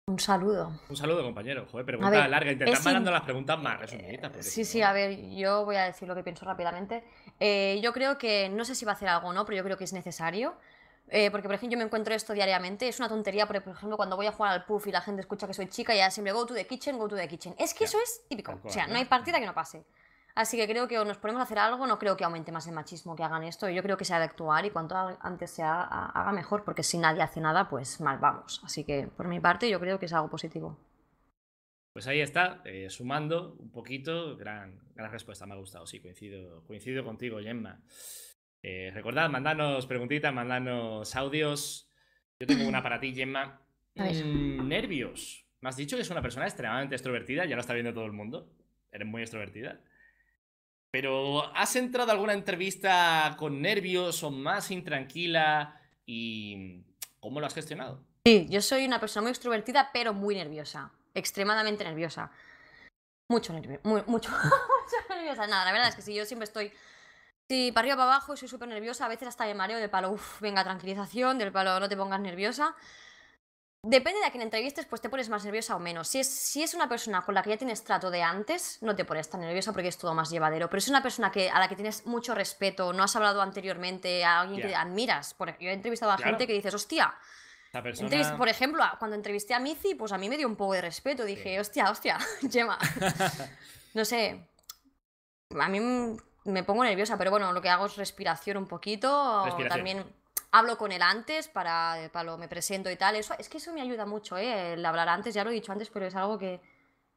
Un saludo. Un saludo, compañero. Joder, pregunta larga. Intentad mandando las preguntas más resumiditas. sí, sí, a ver, yo voy a decir lo que pienso rápidamente. Eh, yo creo que, no sé si va a hacer algo o no, pero yo creo que es necesario. Eh, porque, por ejemplo, yo me encuentro esto diariamente. Es una tontería, porque, por ejemplo, cuando voy a jugar al puff y la gente escucha que soy chica, ya siempre go to the kitchen, go to the kitchen. Es que eso es típico. o sea, no hay partida que no pase. Así que creo que nos ponemos a hacer algo, no creo que aumente más el machismo que hagan esto. Yo creo que se ha de actuar y cuanto antes se haga, mejor, porque si nadie hace nada, pues mal vamos. Así que por mi parte, yo creo que es algo positivo. Pues ahí está, eh, sumando un poquito, gran, gran respuesta, me ha gustado, sí, coincido, coincido contigo, Gemma. Eh, recordad, mandanos preguntitas, mandanos audios. Yo tengo una para ti, Gemma. Mm, nervios. Me has dicho que es una persona extremadamente extrovertida, ya lo está viendo todo el mundo. Eres muy extrovertida. Pero ¿has entrado alguna entrevista con nervios o más intranquila? ¿Y cómo lo has gestionado? Sí, yo soy una persona muy extrovertida, pero muy nerviosa. Extremadamente nerviosa. Mucho nerviosa. (laughs) mucho, nerviosa. Nada, la verdad es que sí, yo siempre estoy. Sí, para arriba, para abajo, y soy súper nerviosa. A veces hasta me mareo de palo, uff, venga, tranquilización, del palo, no te pongas nerviosa. Depende de a quién entrevistes, pues te pones más nerviosa o menos. Si es, si es una persona con la que ya tienes trato de antes, no te pones tan nerviosa porque es todo más llevadero. Pero es una persona que, a la que tienes mucho respeto, no has hablado anteriormente, a alguien que admiras. yo he entrevistado a gente que dices, hostia. Por ejemplo, cuando entrevisté a Mizi, pues a mí me dio un poco de respeto. Dije, hostia, hostia, (laughs) Gemma. (laughs) no sé. A mí me pongo nerviosa, pero bueno, lo que hago es respiración un poquito. Respiración. También hablo con él antes para, eh, para lo me presento y tal. Eso, es que eso me ayuda mucho, eh, el hablar antes, ya lo he dicho antes, pero es algo que,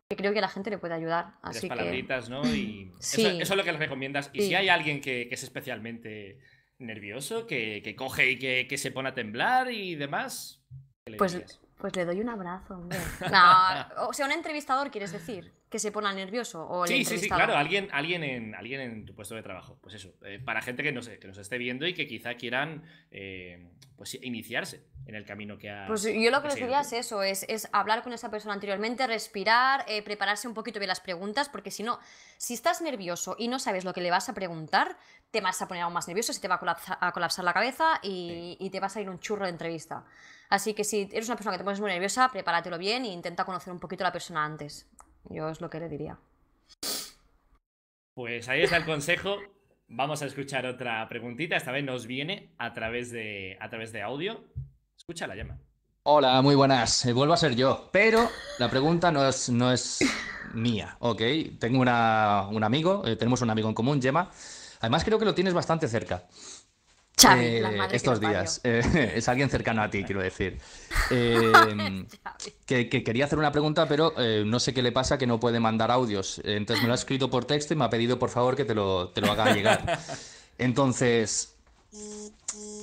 que creo que la gente le puede ayudar. Así Las palabritas, ¿no? Y (clears throat) eso, es lo que les recomiendas. Y si hay alguien que, que es especialmente nervioso, que, que coge y que, que, se pone a temblar y demás, ¿qué le pues, pues le doy un abrazo, hombre. (laughs) o sea, un entrevistador, quieres decir que se ponga nervioso. O sí, sí, sí, claro, alguien, alguien, en, alguien en tu puesto de trabajo. Pues eso, eh, para gente que, no sé, nos esté viendo y que quizá quieran eh, pues, iniciarse en el camino que ha... Pues yo lo que les diría es eso, es, hablar con esa persona anteriormente, respirar, eh, prepararse un poquito bien las preguntas, porque si no, si estás nervioso y no sabes lo que le vas a preguntar, te vas a poner aún más nervioso, y te va a, colapsar la cabeza y, te vas a ir un churro de entrevista. Así que si eres una persona que te pones muy nerviosa, prepáratelo bien e intenta conocer un poquito a la persona antes. Yo es lo que le diría. Pues ahí está el consejo. Vamos a escuchar otra preguntita. Esta vez nos viene a través de, a través de audio. Escucha la llama. Hola, muy buenas. Eh, vuelvo a ser yo, pero la pregunta no es, no es mía, ¿ok? Tengo una, un amigo, eh, tenemos un amigo en común, yema Además creo que lo tienes bastante cerca. Eh, estos días. Eh, (laughs) es alguien cercano a ti, quiero decir. (laughs) Em, que, que, quería hacer una pregunta, pero eh, no sé qué le pasa que no puede mandar audios. Entonces me lo ha escrito por texto y me ha pedido, por favor, que te lo, te lo haga llegar. (laughs) Entonces,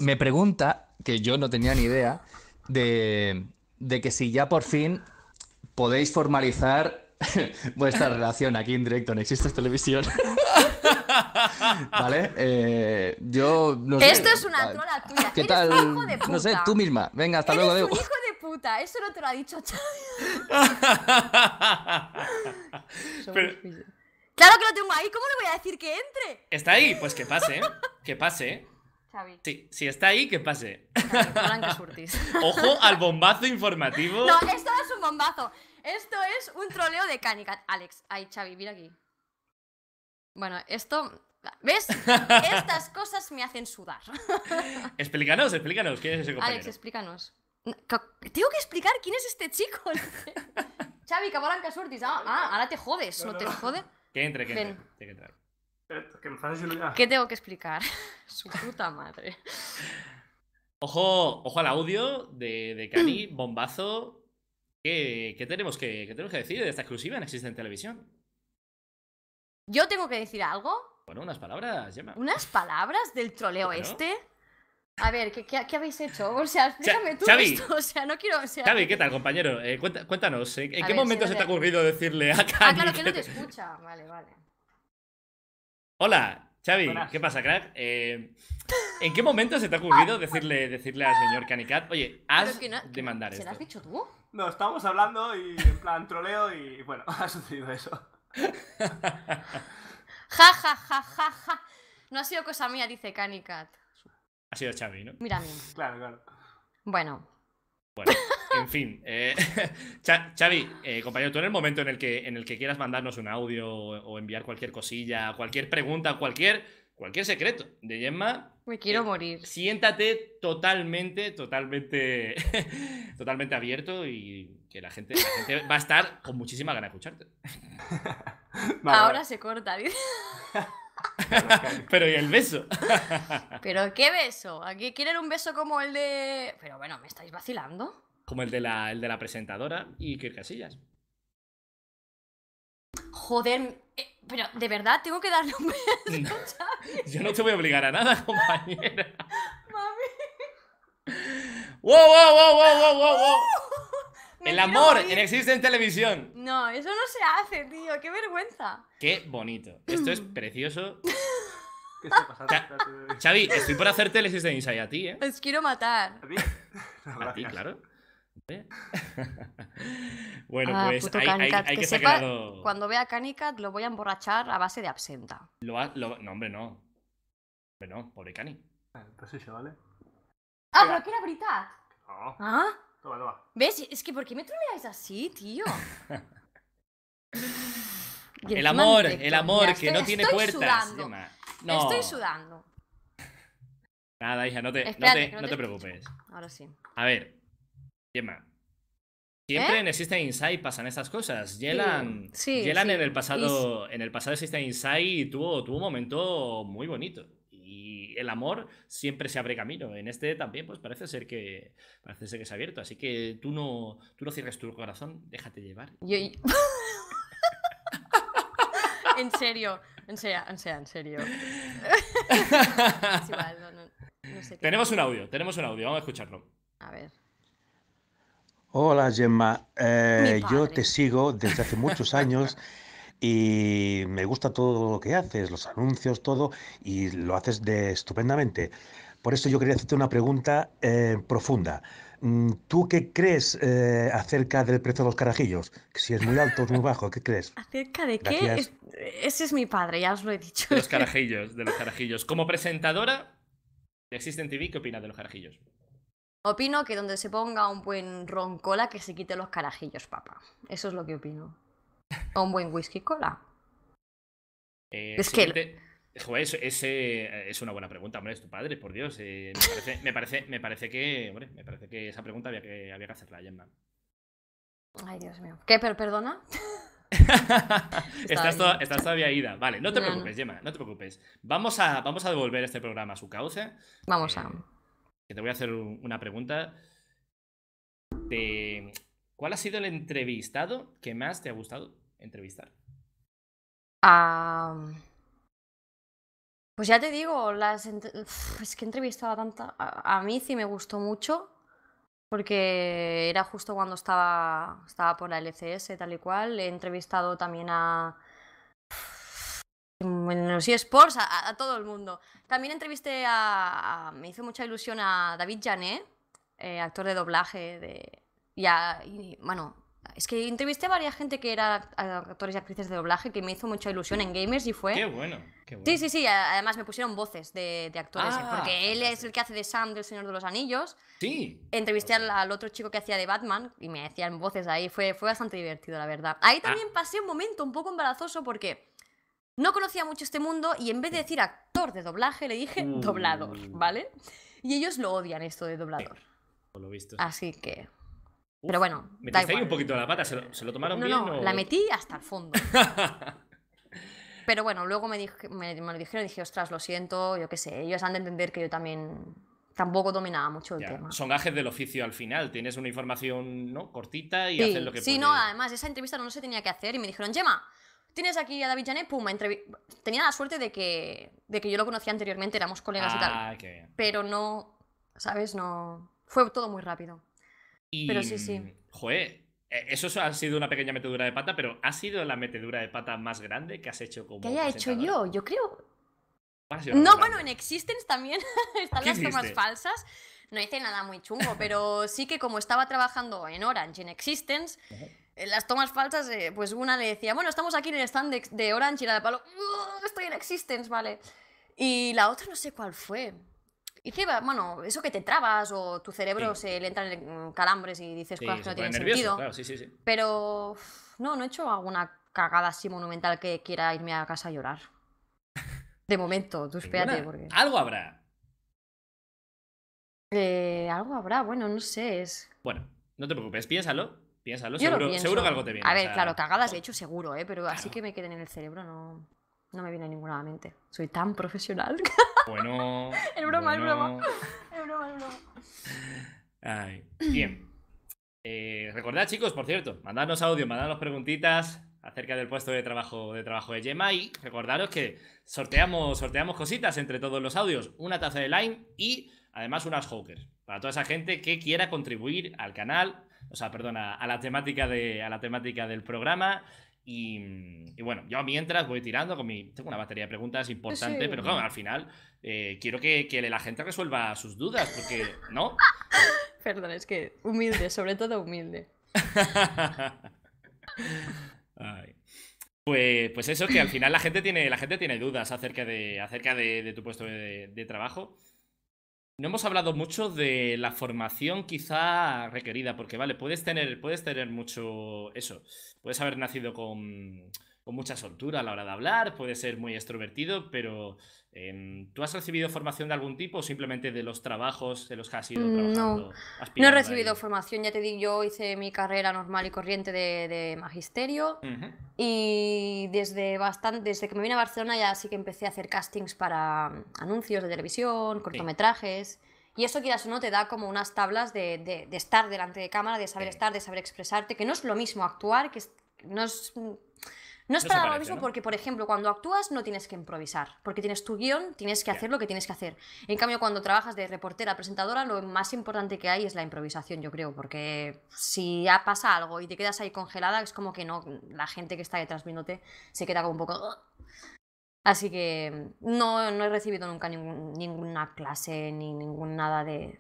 me pregunta, que yo no tenía ni idea, de, de que si ya por fin podéis formalizar vuestra relación aquí en directo en Existes Televisión. (laughs) ¿Vale? Eh, yo. No Esto es una trola tuya. ¿Qué tal? hijo de puta. No sé, tú misma. Venga, hasta luego, un hijo de puta. Eso no te lo ha dicho Xavi. (laughs) Claro que lo tengo ahí. ¿Cómo le voy a decir que entre? Está ahí. Pues que pase. ¿eh? Que pase. Xavi. Sí, si está ahí, que pase. Ojo al bombazo informativo. No, esto no es un bombazo. Esto es un troleo de Canicat. Alex, ahí, Xavi, mira aquí. Bueno, esto. ¿Ves? Estas (laughs) cosas me hacen sudar. explícanos, explícanos. ¿Quién es ese compañero? Alex, explícanos. Tengo que explicar quién es este chico. (laughs) Xavi, Cabalanca Surtis. Ah, ah, ahora te jodes. ¿No, te jode? Que entre, que entre. Tiene que ya. Eh, ¿Qué tengo que explicar? (laughs) Su puta madre. Ojo, ojo al audio de, de Cani, bombazo. ¿Qué, tenemos que, tenemos que decir de esta exclusiva en Existe en Televisión? ¿Yo tengo que decir algo? Bueno, unas palabras, Gemma. ¿Unas palabras del troleo este? A ver, ¿qué, habéis hecho? O sea, explícame tú esto. O sea, no quiero. O Xavi, ¿qué tal, compañero? Eh, cuéntanos, ¿en, qué momento se te ha ocurrido decirle a Ah, claro, que no te escucha. Vale, vale. Hola, Xavi, ¿qué pasa, crack? ¿En qué momento se te ha ocurrido decirle, decirle al señor Canicat, oye, has de mandar ¿se esto? ¿Se lo has dicho tú? No, estábamos hablando y en plan troleo y bueno, (laughs) ha sucedido eso. Ja, ja, No ha sido cosa mía, dice Canicat. Ha sido Xavi, ¿no? Mira a mí. Claro, claro. Bueno. Bueno, en fin. Eh, (laughs) Xavi, eh, compañero, tú en el momento en el, que, en el que quieras mandarnos un audio o, enviar cualquier cosilla, cualquier pregunta, cualquier, cualquier secreto de Gemma, me quiero eh, morir. Siéntate totalmente, totalmente, (laughs) totalmente abierto y que la gente, va a estar con muchísima ganas de escucharte. (laughs) Ahora se corta. (laughs) Pero ¿y el beso? ¿Pero qué beso? ¿Aquí quieren un beso como el de...? Pero bueno, ¿me estáis vacilando? Como el de la, el de la presentadora y Kirk Casillas. Joder, eh, pero de verdad tengo que darle un beso. (laughs) Yo no te voy a obligar a nada, (laughs) compañera. Mami. ¡Wow, wow, wow, wow, wow, wow! (laughs) el amor en existe en televisión. No, eso no se hace, tío. ¡Qué vergüenza! ¡Qué bonito! Esto es precioso. ¿Qué Xavi, estoy por hacer el Inside a ti, ¿eh? Os quiero matar. ¿A a ti, claro. (laughs) bueno, ah, pues hay, que, sacarlo Cuando vea Canicat lo voy a emborrachar a base de absenta. No, hombre, no. Hombre, pobre Cani. Pues eso, ¿vale? Ah, pero que la veritat! Ah? Ves, Es que por qué me troleáis así, tío? (laughs) el amor, el amor, que no tiene puertas. Sudando. No. Estoy sudando. (laughs) Nada, hija, no te, no te preocupes. Ahora sí. A ver, Siempre ¿Eh? en System Insight pasan estas cosas. Yelan, en el pasado, en el pasado System Insight tuvo, tuvo un momento muy bonito. Y el amor siempre se abre camino. En este también, pues parece ser que parece ser que se ha abierto. Así que tú no, tú no cierres tu corazón, déjate llevar. (laughs) en serio, en serio, Tenemos un audio, tenemos un audio, vamos a escucharlo. A ver. Hola Gemma, eh, yo te sigo desde hace muchos años (laughs) y me gusta todo lo que haces, los anuncios, todo, y lo haces de estupendamente. Por eso yo quería hacerte una pregunta eh, profunda. Mm, ¿Tú qué crees eh, acerca del precio de los carajillos? Si es muy alto o muy bajo, ¿qué crees? ¿Acerca de qué? ese es mi padre, ya os lo he dicho. De los (laughs) carajillos, de los carajillos. Como presentadora de Existen TV, ¿qué opinas de los carajillos? Opino que donde se ponga un buen ron cola, que se quite los carajillos, papá. Eso es lo que opino. O un buen whisky cola. Eh, es que. Eh, es, una buena pregunta, hombre, es tu padre, por Dios. Eh, me, parece, me, parece, que. me parece que esa pregunta había que, había que hacerla, Gemma. Ay, Dios mío. ¿Qué? perdona? (laughs) estás, todavía ida. Vale, no te preocupes, Gemma, no te preocupes. Vamos a, vamos a devolver este programa a su cauce. Vamos a te voy a hacer una pregunta. De, ¿Cuál ha sido el entrevistado que más te ha gustado entrevistar? pues ya te digo, las es que he entrevistado a tanta. A, mí sí me gustó mucho, porque era justo cuando estaba, estaba por la LCS, tal y cual. He entrevistado también a, en los eSports, a, todo el mundo. También entrevisté a, Me hizo mucha ilusión a David Janet, eh, actor de doblaje. De, y, a, bueno, es que entrevisté a varias gente que era actores y actrices de doblaje que me hizo mucha ilusión en Gamers y fue. Qué bueno, qué bueno. Sí, sí, sí. Además me pusieron voces de, actores. Eh, ah, porque él es el que hace de Sam del Señor de los Anillos. Sí. Entrevisté al, otro chico que hacía de Batman y me hacían voces ahí. Fue, fue bastante divertido, la verdad. Ahí ah. también pasé un momento un poco embarazoso porque. No conocía mucho este mundo y en vez de decir actor de doblaje, le dije mm. doblador, ¿vale? Y ellos lo odian esto de doblador. visto. Así que. Pero bueno. ahí un poquito la pata, ¿se lo, tomaron no, bien? No, la metí hasta el fondo. (laughs) Pero bueno, luego me, lo dijeron y dije, ostras, lo siento, yo qué sé, ellos han de entender que yo también tampoco dominaba mucho el tema. Son gajes del oficio al final, tienes una información ¿no? cortita y haces lo que Sí, no, además esa entrevista no se tenía que hacer y me dijeron, Gemma, tienes aquí a David Janet, pum, tenía la suerte de que, de que yo lo conocía anteriormente, éramos colegas y tal. Ah, pero no, ¿sabes? No. Fue todo muy rápido. pero sí, sí. Mm, joder, eh, eso ha sido una pequeña metedura de pata, pero ¿ha sido la metedura de pata más grande que has hecho como. Que haya hecho yo, yo creo. No, bueno, en Existence también (laughs) están las tomas falsas. No hice nada muy chungo, pero sí que como estaba trabajando en Orange, en Existence, eh, las tomas falsas, eh, pues una le decía, bueno, estamos aquí en el stand de, Orange y la de Palo, estoy en Existence, vale. Y la otra no sé cuál fue. Y dice, bueno, eso que te trabas o tu cerebro se le entra en calambres y dices cosas que no tienen sentido. Pero no, no he hecho alguna cagada así monumental que quiera irme a casa a llorar. De momento, tú espérate. Algo habrá. Eh, algo habrá, bueno, no sé. Es... Bueno, no te preocupes, piénsalo Piénsalo, seguro, que algo te viene. A ver, claro, cagadas de hecho seguro, ¿eh? pero así que me queden en el cerebro no, no me viene ninguna a la mente. Soy tan profesional. (laughs) Bueno. (laughs) es broma, es broma. (laughs) Es broma, es broma. bien. Eh, recordad, chicos, por cierto, mandadnos audio, mandadnos preguntitas acerca del puesto de trabajo de trabajo de Gemma y recordaros que sorteamos, sorteamos cositas entre todos los audios, una taza de Line y además unas hawkers para toda esa gente que quiera contribuir al canal o sea, perdona, a la temática, de, a la temática del programa. Y, bueno, yo mientras voy tirando con mi. Tengo una batería de preguntas importante, pero al final eh, quiero que, la gente resuelva sus dudas, porque no. (laughs) Perdón, es que humilde, sobre todo humilde. (laughs) Pues, pues, eso, que al final la gente tiene, la gente tiene dudas acerca de, acerca de, tu puesto de trabajo. No hemos hablado mucho de la formación quizá requerida, porque vale, puedes tener, puedes tener mucho eso. Puedes haber nacido con, con mucha soltura a la hora de hablar, puede ser muy extrovertido, pero em, ¿tú has recibido formación de algún tipo o simplemente de los trabajos de los que has ido mm, No, no he recibido formación, ya te digo, yo hice mi carrera normal y corriente de, magisterio y desde, bastante, desde que me vine a Barcelona ya sí que empecé a hacer castings para mm, anuncios de televisión, cortometrajes. Y eso, quieras no, te da como unas tablas de, estar delante de cámara, de saber estar, de saber expresarte, que no es lo mismo actuar, que no es no es para lo mismo porque, por ejemplo, cuando actúas no tienes que improvisar, porque tienes tu guión, tienes que hacer lo que tienes que hacer. En cambio, cuando trabajas de reportera, presentadora, lo más importante que hay es la improvisación, yo creo, porque si ya pasa algo y te quedas ahí congelada, es como que no, la gente que está detrás viéndote se queda como un poco... Así que no, no he recibido nunca ninguna clase ni ningún nada de,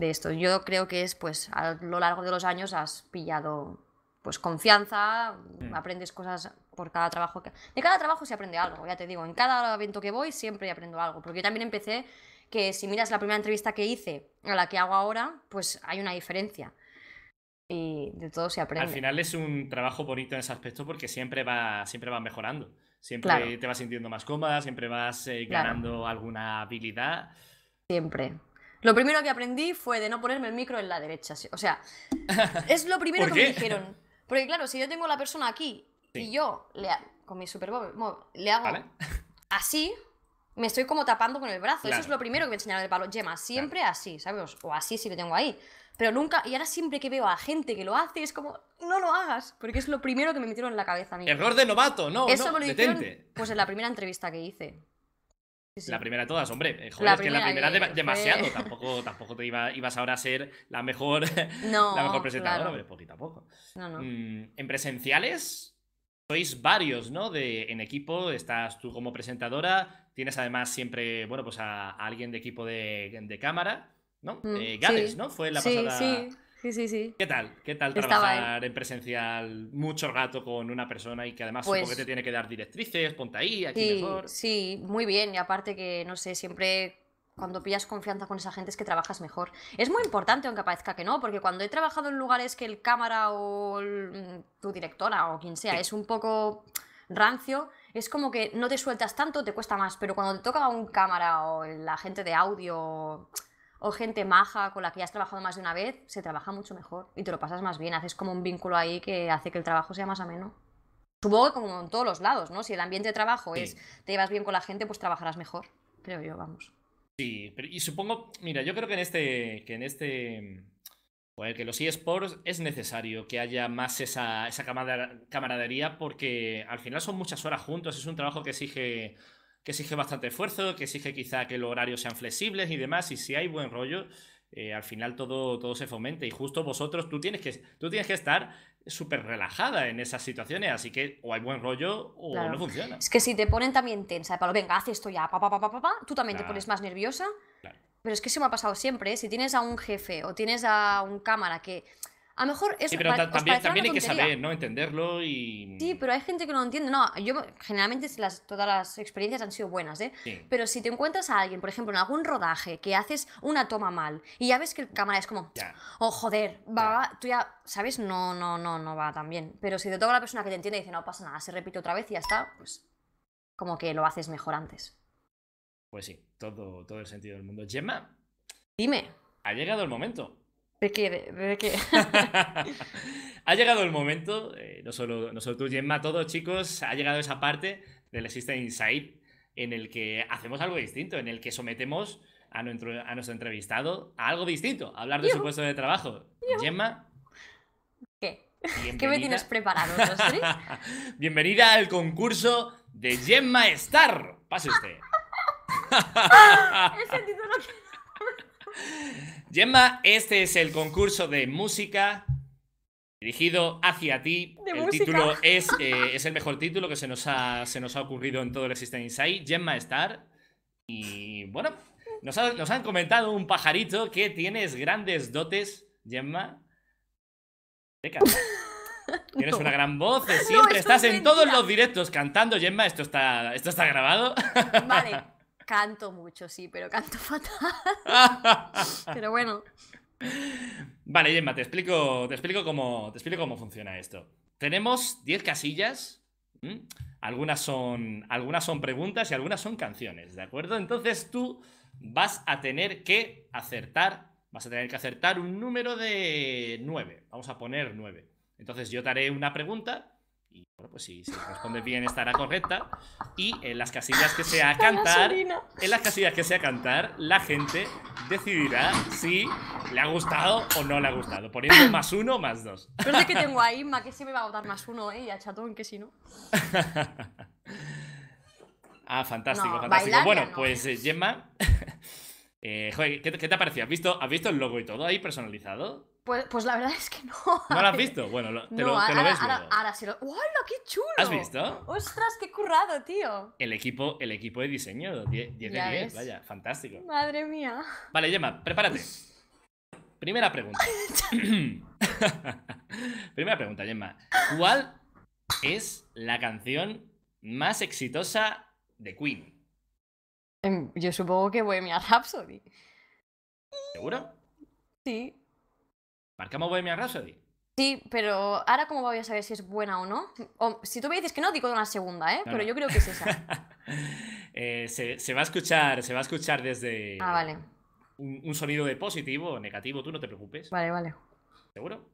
de esto. Yo creo que es, pues, a lo largo de los años has pillado pues confianza, mm. aprendes cosas por cada trabajo que... De cada trabajo se aprende algo, ya te digo, en cada evento que voy siempre aprendo algo, porque yo también empecé que si miras la primera entrevista que hice a la que hago ahora, pues hay una diferencia. Y de todo se aprende. Al final es un trabajo bonito en ese aspecto porque siempre va, siempre va mejorando. Siempre te vas sintiendo más cómoda, siempre vas eh, ganando alguna habilidad. Siempre. Lo primero que aprendí fue de no ponerme el micro en la derecha. O sea, (laughs) es lo primero que me dijeron. Porque claro, si yo tengo la persona aquí y yo le con mi Super le hago así, me estoy como tapando con el brazo. Eso es lo primero que me enseñaron el palo. Gemma, siempre así, ¿sabes? O así si lo tengo ahí. Pero nunca, y ahora siempre que veo a gente que lo hace, es como, no lo hagas, porque es lo primero que me metieron en la cabeza a mí. Error de novato, no. Eso me lo detente. pues en la primera entrevista que hice. La primera de todas, hombre. Eh, joder, es que la primera demasiado. Tampoco, tampoco te iba, ibas ahora a ser la mejor, (laughs) presentadora, hombre, poquito a poco. Mm, en presenciales, sois varios, ¿no? De, en equipo, estás tú como presentadora, tienes además siempre, bueno, pues a, alguien de equipo de, cámara, ¿no? Mm, eh, Gales ¿no? Fue la pasada. Sí, sí, sí. ¿Qué tal? ¿Qué tal trabajar en presencial mucho rato con una persona y que además supongo que pues te tiene que dar directrices, ponte ahí, aquí mejor? Sí, muy bien. Y aparte que, no sé, siempre cuando pillas confianza con esa gente es que trabajas mejor. Es muy importante, aunque parezca que no, porque cuando he trabajado en lugares que el cámara o mm, tu directora o quien sea es un poco rancio, es como que no te sueltas tanto, te cuesta más, pero cuando te toca un cámara o la gente de audio o gente maja con la que ya has trabajado más de una vez, se trabaja mucho mejor y te lo pasas más bien, haces como un vínculo ahí que hace que el trabajo sea más ameno. Supongo que como en todos los lados, ¿no? Si el ambiente de trabajo es, te llevas bien con la gente, pues trabajarás mejor, creo yo, vamos. Sí, y supongo, mira, yo creo que en este, que en este, que los eSports es necesario que haya más esa, esa camaradería porque al final son muchas horas juntos, es un trabajo que exige que exige bastante esfuerzo, que exige quizá que los horarios sean flexibles y demás, y si hay buen rollo, eh, al final todo, todo se fomenta. Y justo vosotros, tú tienes que, tú tienes que estar súper relajada en esas situaciones, así que o hay buen rollo o no funciona. Es que si te ponen también tensa, para venga, haz esto ya, pa, pa, tú también te pones más nerviosa. Pero es que se me ha pasado siempre, ¿eh? si tienes a un jefe o tienes a un cámara que a lo mejor eso sí, pero pues, también, hay que saber, ¿no? Entenderlo y. Sí, pero hay gente que no entiende. No, yo generalmente todas las experiencias han sido buenas, ¿eh? Pero si te encuentras a alguien, por ejemplo, en algún rodaje que haces una toma mal y ya ves que el cámara es como, O oh, joder, va, tú ya, ¿sabes? No, no, no, no va tan bien. Pero si de toda la persona que te entiende dice, no pasa nada, se repite otra vez y ya está, pues como que lo haces mejor antes. Pues sí, todo, todo el sentido del mundo. Gemma. Dime. Ha llegado el momento. ¿De qué? ¿De, (laughs) ha llegado el momento, eh, no, solo, tú, Gemma, todos chicos, ha llegado esa parte del System Insight en el que hacemos algo distinto, en el que sometemos a nuestro, entrevistado a algo distinto, a hablar de su puesto de trabajo. Gemma. ¿Qué? ¿Qué me tienes preparado, (laughs) Bienvenida al concurso de Gemma Star. Pase usted. (laughs) Ah, he sentido que... Gemma, este es el concurso de música dirigido hacia ti. el título (laughs) es, eh, es el mejor título que se nos, ha, se nos ha ocurrido en todo el Existence Insight. Gemma Star. Y bueno, nos, han comentado un pajarito que tienes grandes dotes, Gemma, (laughs) Tienes una gran voz, siempre estás en todos los directos cantando, Gemma, esto está, esto está grabado. Vale, (laughs) Canto mucho, sí, pero canto (laughs) fatal. pero bueno. Vale, Gemma, te explico, te, explico cómo, te explico cómo funciona esto. Tenemos 10 casillas. Algunas, son, algunas son preguntas y algunas son canciones, ¿de acuerdo? Entonces tú vas a tener que acertar, vas a tener que acertar un número de 9. Vamos a poner 9. Entonces yo te haré una pregunta y bueno, pues si, responde respondes bien estará correcta. Y en las casillas que sea cantar, en las casillas que sea cantar, la gente decidirá si le ha gustado o no le ha gustado, poniendo (coughs) más uno, más dos. Pero de que tengo ahí? Ma? que si me va a votar más uno, ¿eh? Y a Chatón, que si no. (laughs) ah, fantástico, fantástico. Bueno, pues eh. Eh, Gemma, (laughs) eh, ¿qué, te ha parecido? visto, ¿Has visto el logo y todo ahí personalizado? Pues, pues, la verdad es que no. (laughs) ¿No lo has visto? Bueno, te, lo, te ves ahora, lo... ¡Hola, qué chulo! ¿Has visto? ¡Ostras, qué currado, tío! El equipo, el equipo de diseño, 10 de 10, vaya, fantástico. Madre mía. Vale, Gemma, prepárate. Primera pregunta. (laughs) (laughs) Primera pregunta, Gemma. ¿Cuál es la canción más exitosa de Queen? Em, yo supongo que Bohemian Rhapsody. ¿Seguro? Sí, Marcamos Bohemian Rhapsody. Sí, pero ahora cómo voy a saber si es buena o no. O, si tú me dices que no, digo de una segunda, ¿eh? Pero yo creo que es esa. (laughs) Eh, se, va a escuchar, se va a escuchar desde. Ah, vale. Un, sonido de positivo o negativo, tú no te preocupes. Vale, vale. ¿Seguro?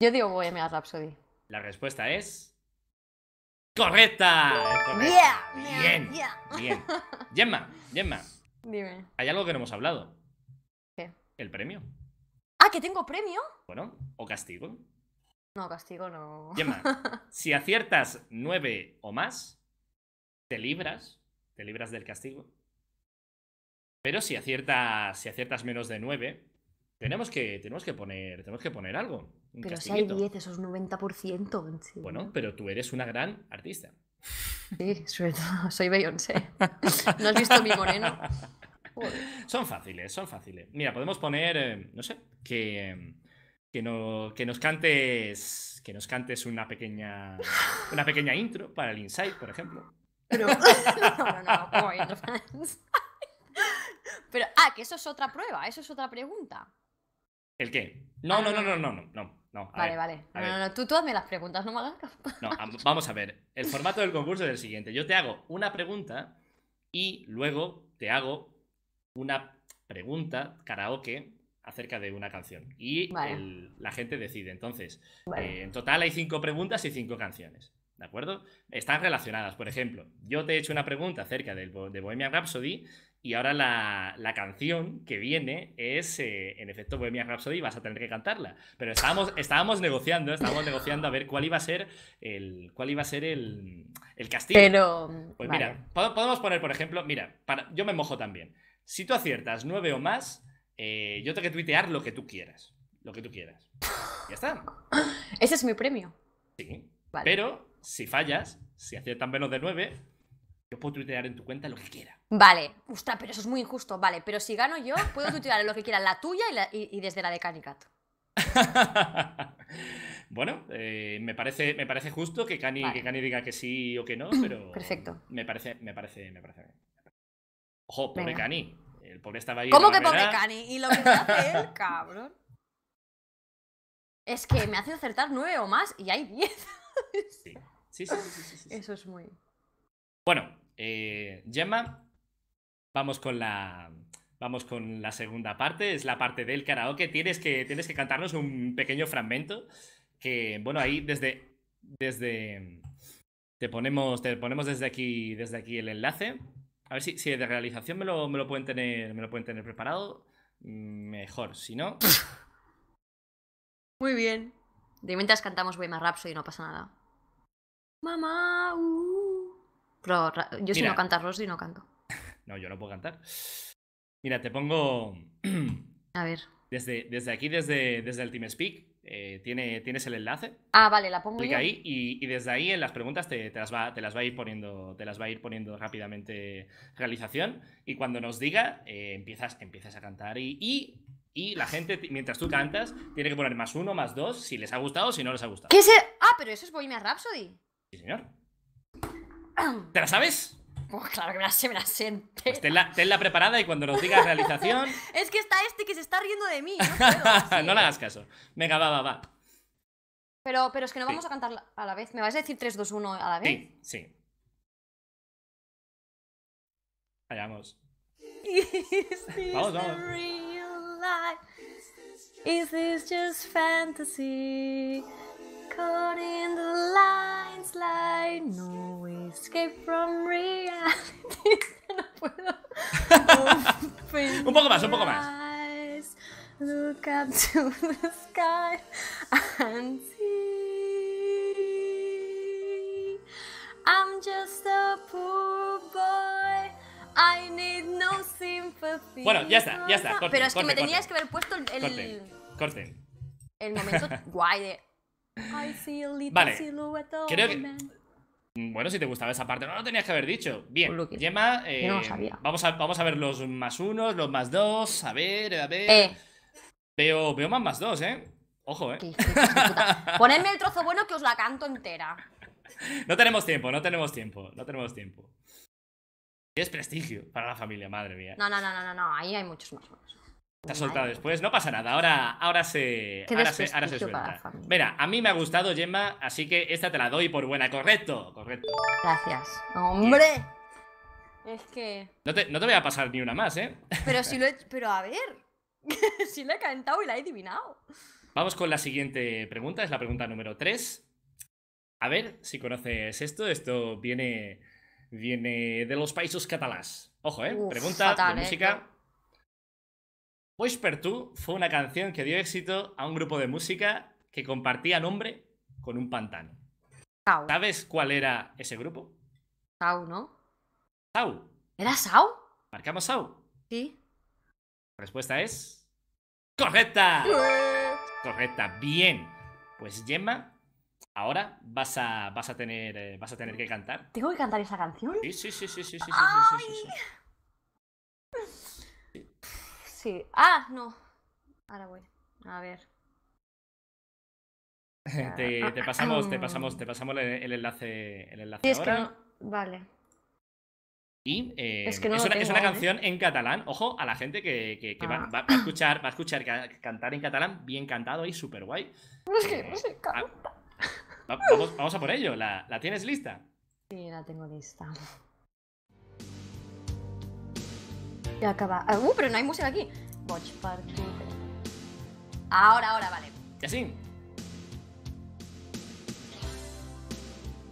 Yo digo Bohemian Rhapsody. La respuesta es. ¡Correcta! bien, bien. Gemma, Gemma. (laughs) Dime. Hay algo que no hemos hablado. ¿Qué? El premio. Ah, que tengo premio. Bueno, o castigo. No, castigo no. (laughs) si aciertas nueve o más, te libras. Te libras del castigo. Pero si aciertas, si aciertas menos de nueve tenemos que, tenemos que, poner, tenemos que poner algo. Pero si hay 10, esos 90%. bueno, pero tú eres una gran artista. Sí, sobre todo, soy Beyoncé. (laughs) ¿No has visto mi moreno? (laughs) son fáciles, son fáciles. Mira, podemos poner, eh, no sé, que, que, no, que nos cantes que nos cantes una pequeña una pequeña intro para el Insight, por ejemplo. Pero, (laughs) (laughs) no, no, no, (laughs) Pero, ah, que eso es otra prueba, eso es otra pregunta. ¿El qué? No, no, no, ah. no, no, no, vale, vale. tú, tú hazme las preguntas, no me hagas vamos a ver. El formato del concurso es el siguiente. Yo te hago una pregunta y luego te hago una pregunta karaoke acerca de una canción y la gente decide. Entonces, eh, en total hay cinco preguntas y cinco canciones. ¿De acuerdo? Están relacionadas. Por ejemplo, yo te he hecho una pregunta acerca de Bohemian Rhapsody y ahora la, canción que viene es, eh, en efecto, Bohemian Rhapsody, vas a tener que cantarla. Pero estábamos, estábamos negociando, estábamos negociando a ver cuál iba a ser el, cuál iba a ser el, Pero, pues mira, podemos poner, por ejemplo, mira, yo me mojo también. Si tú aciertas 9 o más, eh, yo tengo que tuitear lo que tú quieras. Lo que tú quieras. Ya está. Ese es mi premio. Sí. Pero si fallas, si aciertan menos de 9, yo puedo tuitear en tu cuenta lo que quiera. Vale. pero eso es muy injusto. Vale, pero si gano yo, puedo tuitear lo que quiera, la tuya y, desde la de Canicat. (laughs) bueno, eh, me, parece, me parece justo que Cani, diga que sí o que no, (clears throat) pero. Perfecto. Me parece, me parece, me parece bien. Ojo, pobre El pobre estaba ahí. ¿Cómo que pobre Cani? Y lo que hace él, (laughs) cabrón. Es que me hace acertar nueve o más y hay diez. sí. Sí, sí, sí, Eso es muy. Bueno, eh, Gemma, vamos con la. Vamos con la segunda parte, es la parte del karaoke. Tienes que, tienes que cantarnos un pequeño fragmento que, bueno, ahí desde, desde, te ponemos, te ponemos desde aquí, desde aquí el enlace a ver si, si de realización me lo, pueden tener, me lo pueden tener preparado, mejor. Si no. Muy bien. De mientras cantamos rapso y no pasa nada. Mamá. Uh. Pero yo si no canta Rosy no canto. (laughs) No, yo no puedo cantar. Mira, te pongo. (clears throat) A ver. Desde, desde aquí, desde, desde el Team Speak. Eh, ¿Tienes el enlace? Ah, vale, la pongo. ahí y, desde ahí en las preguntas te, las va, a ir poniendo, te las va a ir poniendo rápidamente realización. Y cuando nos diga, eh, empiezas, empiezas a cantar. Y, la gente, mientras tú cantas, tiene que poner más uno, más dos, si les ha gustado o si no les ha gustado. ¿Qué Ah, pero eso es Bohemian Rhapsody. Sí, señor. ¿Te la sabes? Oh, claro que me la sé, me la sé. Pues tenla, preparada y cuando nos digas realización. (laughs) es que está este que se está riendo de mí. No, (laughs) le hagas caso. Venga, va, va, va. Pero, es que no vamos a cantar a la vez. ¿Me vas a decir 3, 2, 1 a la vez? Sí, sí. Vayamos. vamos, (laughs) vamos. Is this just fantasy? caught in the lines no escape from reality. (laughs) no puedo. (laughs) un poco más, un poco más. Look up to the sky and see. I'm just a poor boy. I need no sympathy. Bueno, ya está, ya está. Pero es que me tenías que haber puesto el. corte El momento guay de vale. Bueno, si te gustaba esa parte, no lo tenías que haber dicho. Bien, Gemma, eh, Vamos, a, vamos a ver los más unos, los más dos. A ver, a ver. Eh. Veo, veo más más dos, ¿eh? Ojo, ¿eh? Ponedme el trozo bueno que os la canto entera. No tenemos tiempo, no tenemos tiempo, no tenemos tiempo. Es prestigio para la familia, madre mía. No, no, no, no, no, ahí hay muchos más. Te soltado después, no pasa nada, ahora, ahora, se, ahora se, suelta. Mira, a mí me ha gustado, Gemma, así que esta te la doy por buena, correcto, correcto. Gracias. ¡Hombre! Es que... No te, voy a pasar ni una más, ¿eh? Pero si lo (laughs) Pero a ver, (laughs) si lo he cantado y la he adivinado. Vamos con la siguiente pregunta, es la pregunta número 3. A ver si conoces esto, esto viene, viene de los países catalás. Ojo, ¿eh? pregunta de ¿eh? música. Whisper 2 fue una canción que dio éxito a un grupo de música que compartía nombre con un pantano. ¿Sabes cuál era ese grupo? Sau, ¿no? Sau. ¿Era Sau? ¿Marcamos Sau? Sí. La respuesta es. ¡Correcta! Correcta, bien. Pues Gemma, ahora vas a, vas a, tener, vas a tener que cantar. ¿Tengo que cantar esa canción? sí, sí, sí, sí, sí, sí, sí, sí, sí. Sí. Ah, no. Ahora voy. A ver. Te, ah, pasamos, te ah, um. pasamos, te pasamos el, enlace, el enlace es Que Vale. Y es, eh, que es, una, canción en catalán. Ojo a la gente que, ah. va, a escuchar, va a escuchar cantar en catalán, bien cantado y súper guay. es que vamos, a por ello. ¿La, ¿La, tienes lista? Sí, la tengo lista. Ja acabar. Uh, però no ha música aquí. per tu. Ara, ara, vale. Ja sí.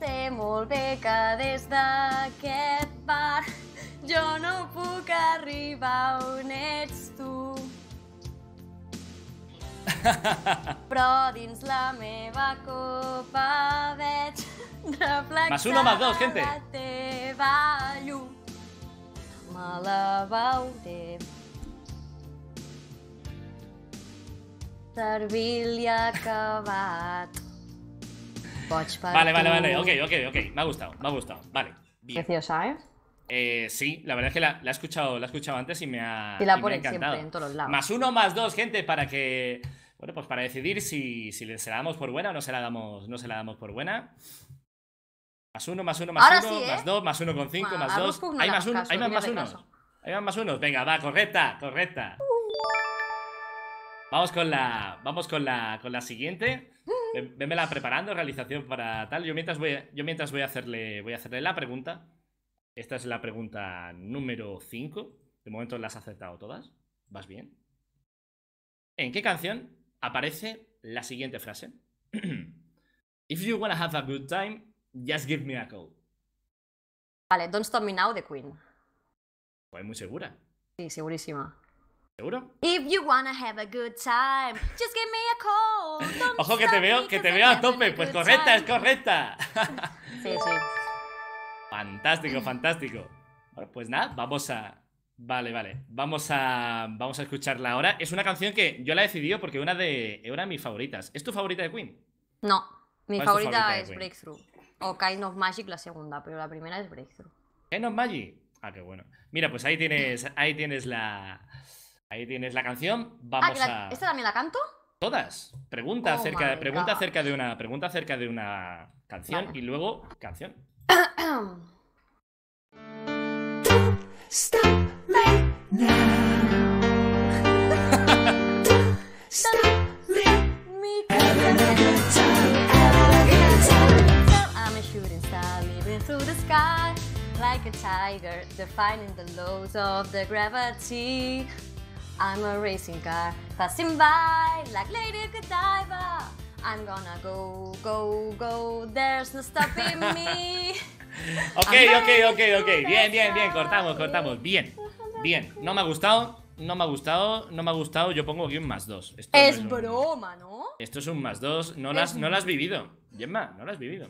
Sé molt bé que des d'aquest bar jo no puc arribar on ets tu. (laughs) Però dins la meva copa veig reflexada Mas dos, la teva llum. vale, vale, vale. Ok, ok, ok. Me ha gustado, me ha gustado. Vale. ¿Qué Preciosa, ¿eh? ¿eh? sí, la verdad es que la, he escuchado, la antes y me ha, y la encantado. Siempre, en todos lados. Más uno, más dos, gente, para que. Bueno, pues para decidir si, si se la damos por buena o no se la damos, no se la damos por buena. Más uno, más uno, más uno, ¿eh? más dos, más uno con cinco, más dos. Hay más uno, hay más, más Hay más, Venga, va, correcta, correcta. Vamos con la. Vamos con la. Con la siguiente. Vémela preparando, realización para tal. Yo mientras voy a, yo mientras voy a hacerle. Voy a hacerle la pregunta. Esta es la pregunta número 5. De momento las has aceptado todas. ¿Vas bien? ¿En qué canción aparece la siguiente frase? (clears throat) If you wanna have a good time, Just Give Me a Call. Vale, Don't Stop Me Now de Queen. Pues muy segura. Sí, segurísima. ¿Seguro? If you wanna have a good time, just give me a call. (laughs) Ojo que te veo, que te veo a tope. Pues correcta, es correcta. (laughs) sí, sí. Fantástico, fantástico. Bueno, pues nada, vamos a. Vale, vale. Vamos a. Vamos a escucharla ahora. Es una canción que yo la he decidido porque una de. Una de mis favoritas. ¿Es tu favorita de Queen? No. Mi favorita, es Breakthrough. O Kind of Magic la segunda, pero la primera es Breakthrough. Kind of Magic. Ah, qué bueno. Mira, pues ahí tienes, ahí tienes la. Ahí tienes la canción. Ah, Vamos a. ¿Esta también la canto? Todas. Pregunta, oh acerca, de, pregunta acerca de una. Pregunta acerca de una canción y luego canción. (coughs) Stop me through the sky like a tiger, defying the laws of the gravity. I'm a racing car passing by like Lady Godiva. I'm gonna go, go, go, there's no stopping me. (laughs) ok, ok, ok, ok. Bien, bien, bien, cortamos, cortamos. Bien, bien. No me ha gustado, no me ha gustado, no me ha gustado. Yo pongo aquí un más dos. Esto es, no es broma, ¿no? Esto es un más dos. No, es... las, no lo has vivido. Gemma, no lo has vivido.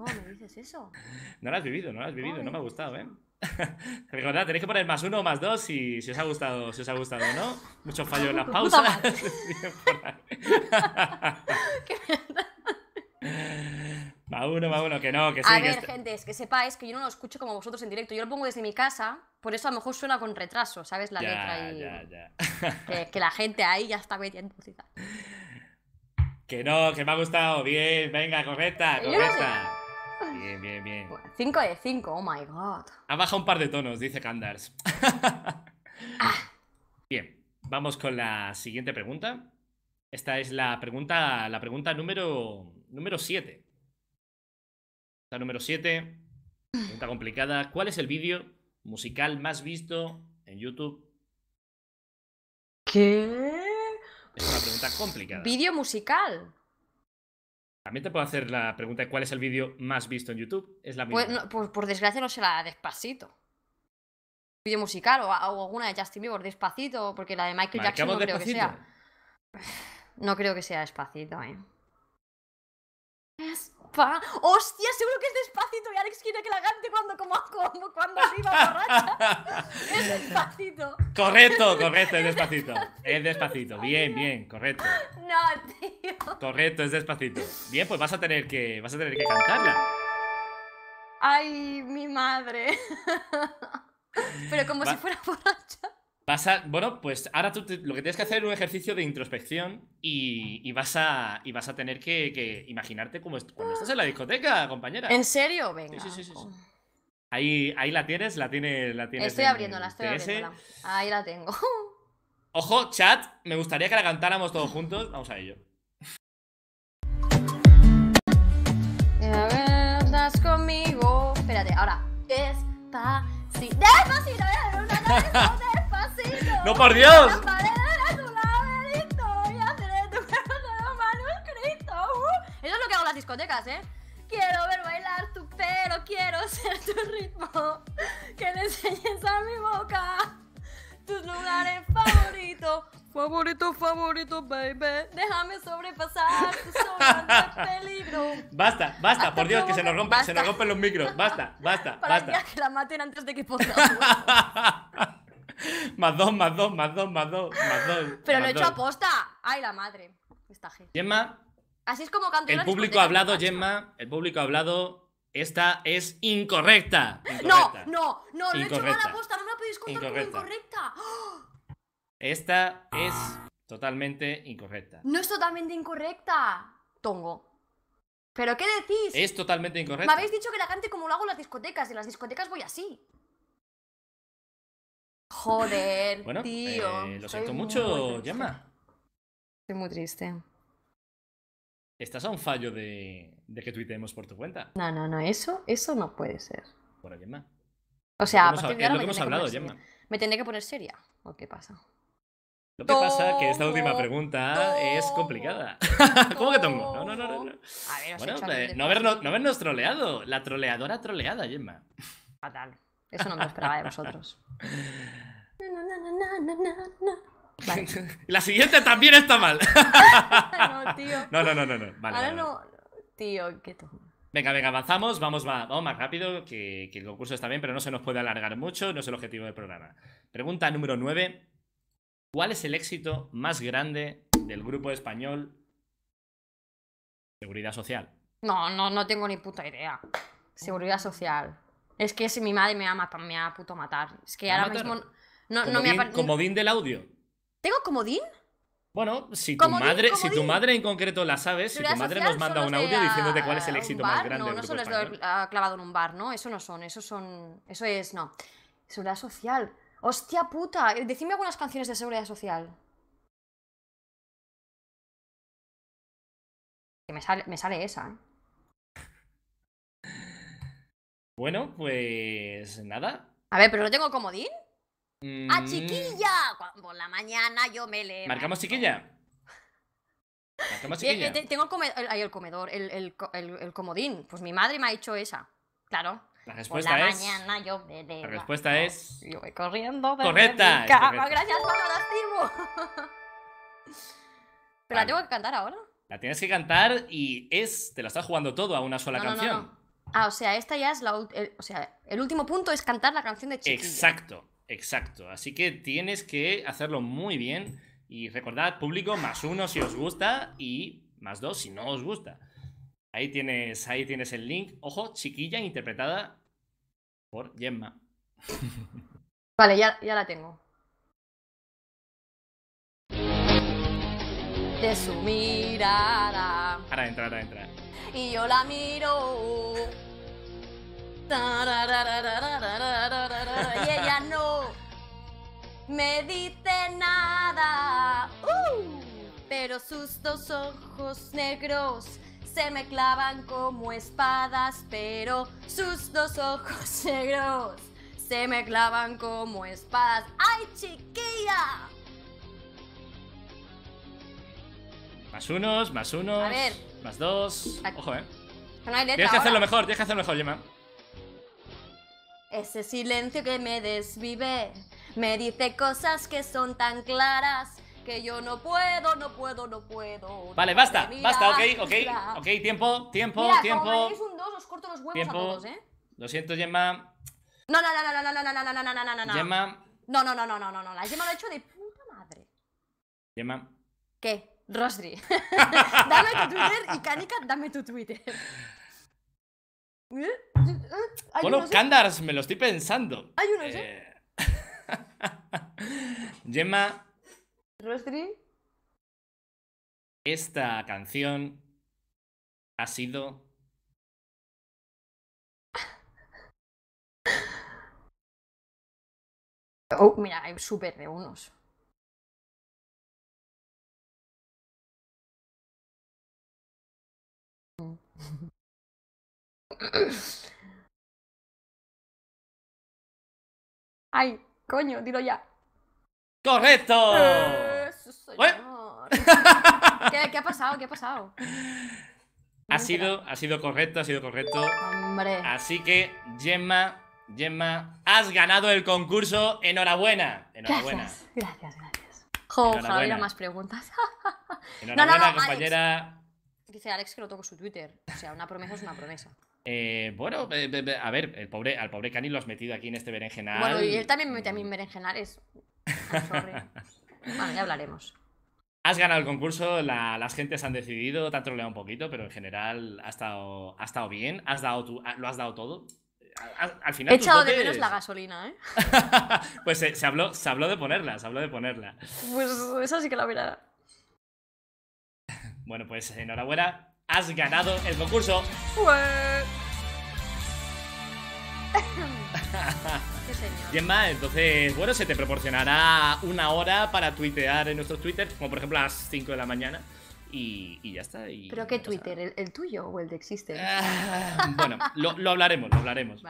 ¿Cómo me dices eso? No lo has vivido, no lo has vivido, no me, ha gustado, ¿eh? Recordad, (laughs) tenéis que poner más uno o más dos si, si os ha gustado, si os ha gustado, ¿no? mucho fallo en las (laughs) pausas. (laughs) Va uno, va uno, que no, que sí. A ver, este. gente, es que sepáis que yo no lo escucho como vosotros en directo. Yo lo pongo desde mi casa, por eso a lo mejor suena con retraso, ¿sabes? La letra y. Ya, ya. Que, la gente ahí ya está metiendo Que no, que me ha gustado. Bien, venga, correcta, correcta. Bien, bien, bien. 5 de 5, oh my god. Ha ah, bajado un par de tonos, dice Kandars (laughs) ah. Bien, vamos con la siguiente pregunta. Esta es la pregunta, la pregunta número, número 7. La número 7, pregunta complicada. ¿Cuál es el vídeo musical más visto en YouTube? ¿Qué? Es una pregunta complicada. ¿Vídeo musical? También te puedo hacer la pregunta de cuál es el vídeo más visto en YouTube. Es la pues pues por desgracia no será despacito. Vídeo musical o, alguna de Justin Bieber despacito, porque la de Michael Jackson no creo que sea. No creo que sea despacito, eh. Pa. ¡Hostia! Seguro que es despacito y Alex quiere que la gante cuando, como, cuando, (laughs) arriba borracha. es despacito. Correcto, correcto, es (laughs) despacito. Es despacito. Bien, bien, correcto. No, tío. Correcto, es despacito. Bien, pues vas a tener que, vas a tener que cantarla. Ay, mi madre. (laughs) Pero como si fuera borracha bueno, pues ahora tú lo que tienes que hacer es un ejercicio de introspección y, vas, a, vas a tener que, imaginarte como cuando estás en la discoteca, compañera. ¿En serio? Venga. Sí, sí, sí, Ahí, ahí la tienes, la tienes, la Estoy abriéndola, estoy abriéndola. Ahí la tengo. (laughs) Ojo, chat, me gustaría que la cantáramos todos juntos. Vamos a ello. A ver, Estás conmigo. Espérate, ahora. Despacito. ¡Eh, Despacito, una ¡No, por Dios! tu uh, Eso es lo que hago en las discotecas, ¿eh? Quiero ver bailar tu pelo, quiero ser (laughs) tu ritmo, que le enseñes a mi boca tus lugares favoritos. Favorito, favorito, baby. Déjame sobrepasar tu zona de (laughs) peligro. Basta, basta, por Dios, que se nos, rompen, se nos rompen los micros. Basta, basta, Para basta. Que la maten antes de que (laughs) podamos más dos, más dos, más dos, más dos, Pero lo he hecho a aposta. Ay, la madre. Esta gente. Gemma. Así es como canto El público ha hablado, Gemma. El público ha hablado. Esta es incorrecta. incorrecta. No, no, no, lo he hecho mal aposta. No me la podéis contar incorrecta. como incorrecta. Esta es totalmente incorrecta. No es totalmente incorrecta. Tongo. ¿Pero qué decís? Es totalmente incorrecta. Me habéis dicho que la cante como lo hago en las discotecas. Y en las discotecas voy así. Joder, tío. Eh, lo siento mucho, Gemma Estoy muy triste. Estás a un fallo de, que tuiteemos por tu cuenta. No, no, no, eso, eso no puede ser. Bueno, Gemma. O sea, a de que hemos hablado, Me tendré que poner seria. ¿O qué pasa? Lo que pasa es que esta última pregunta es complicada. (laughs) ¿Cómo que tengo? No, no, no, no. no. A ver, bueno, eh, no, habernos, no habernos troleado. La troleadora troleada, Gemma. Fatal. Eso no me lo esperaba de vosotros. (laughs) La siguiente también está mal. (laughs) no, tío. No, no, no, no. Vale, Ahora no. Tío, qué Venga, venga, avanzamos, vamos, más rápido, que, que, el concurso está bien, pero no se nos puede alargar mucho, no es el objetivo del programa. Pregunta número 9. ¿Cuál es el éxito más grande del grupo español Seguridad Social? No, no, no tengo ni puta idea. Seguridad Social. Es que si mi madre me ha me puto matar. Es que ahora mismo no, no me ha Comodín del audio. ¿Tengo comodín? Bueno, si tu madre, si tu madre en concreto la sabes, si tu madre nos manda un audio diciéndote cuál es el éxito más grande. No, no solo es clavado en un bar, ¿no? Eso no son, eso son. Eso es, no. Seguridad social. Hostia puta. Eh, decime algunas canciones de seguridad social. me sale, me sale esa, ¿eh? Bueno, pues nada. A ver, pero no tengo comodín. Mm. ¡A ¡Ah, chiquilla! Por la mañana yo me le ¿Marcamos chiquilla? chiquilla? tengo el comedor, el, el, comodín. Pues mi madre me ha hecho esa. Claro. La respuesta Por la es... mañana yo me La respuesta es... Yo voy corriendo correcta, Gracias, mamá, (laughs) ¿Pero la tengo que cantar ahora? La tienes que cantar y es... Te la estás jugando todo a una sola canción. Ah, o sea, esta ya es la. El, o sea, el último punto es cantar la canción de Chiquilla. Exacto, exacto. Así que tienes que hacerlo muy bien. Y recordad, público, más uno si os gusta y más dos si no os gusta. Ahí tienes, ahí tienes el link. Ojo, Chiquilla interpretada por Gemma. (laughs) Vale, ya, ya la tengo. De su mirada. Ahora entra, ahora entra y yo la miro. Y ella no me dice nada. pero sus dos ojos negros se me clavan como espadas. Pero sus dos ojos (laughs) negros se me clavan como espadas. ¡Ay, chiquilla! Más unos, más unos. A ver. Más dos. Ojo, eh. tienes que hacerlo mejor, tienes que hacerlo mejor, Gemma Ese silencio que me desvive me dice cosas que son tan claras que yo no puedo, no puedo, no puedo. Vale, basta, basta, ok, ok, ok, tiempo, tiempo, mira, tiempo. un dos, os corto los huevos a todos, ¿eh? Lo siento, Gemma. No, no, no, no, no, no, no, no, no, no, no, no, no. Gemma. No, no, no, no, no, no, no, no, Gemma lo ha hecho de puta madre. Gemma. ¿Qué? Rosri. (laughs) dame tu Twitter y Kanika dame tu Twitter. bueno, ¿eh? Kandars me lo estoy pensando. Hay uno, eh... eh (laughs) Gemma. Rosri. Esta canción ha sido. Oh, mira, hay súper de unos. Ay, coño, dilo ya. ¡Correcto! ¿Eh? ¿Qué, ¿Qué, ha pasado? ¿Qué ha pasado? (laughs) Ha sido, ha sido correcto, ha sido correcto. Hombre. Así que, Gemma, Gemma, has ganado el concurso. Enhorabuena. Enhorabuena. Gracias, gracias, gracias. Jo, más preguntas. (laughs) Enhorabuena, no, no, compañera. Dice Alex que lo toco su Twitter. O sea, una promesa es una promesa. (laughs) Eh, bueno, a ver, el pobre, al pobre Cani lo has metido aquí en este berenjenal. Bueno, y él también me mete a mí en berenjenales. bueno, (laughs) ya hablaremos. Has ganado el concurso, la, las gentes han decidido, te han troleado un poquito, pero en general ha estado, ha estado bien, has dado lo has dado todo. Al, final, He echado de menos la gasolina, ¿eh? (laughs) pues se, habló, se habló de ponerla, se habló de ponerla. Pues esa sí que la mirada bueno, pues enhorabuena, has ganado el concurso. Gemma, (laughs) entonces, bueno, se te proporcionará una hora para tuitear en nuestros Twitter, como por ejemplo a las 5 de la mañana. Y, ya está. ¿Pero qué Twitter? ¿El, tuyo o el de Existe? Ah, bueno, lo, hablaremos, lo hablaremos.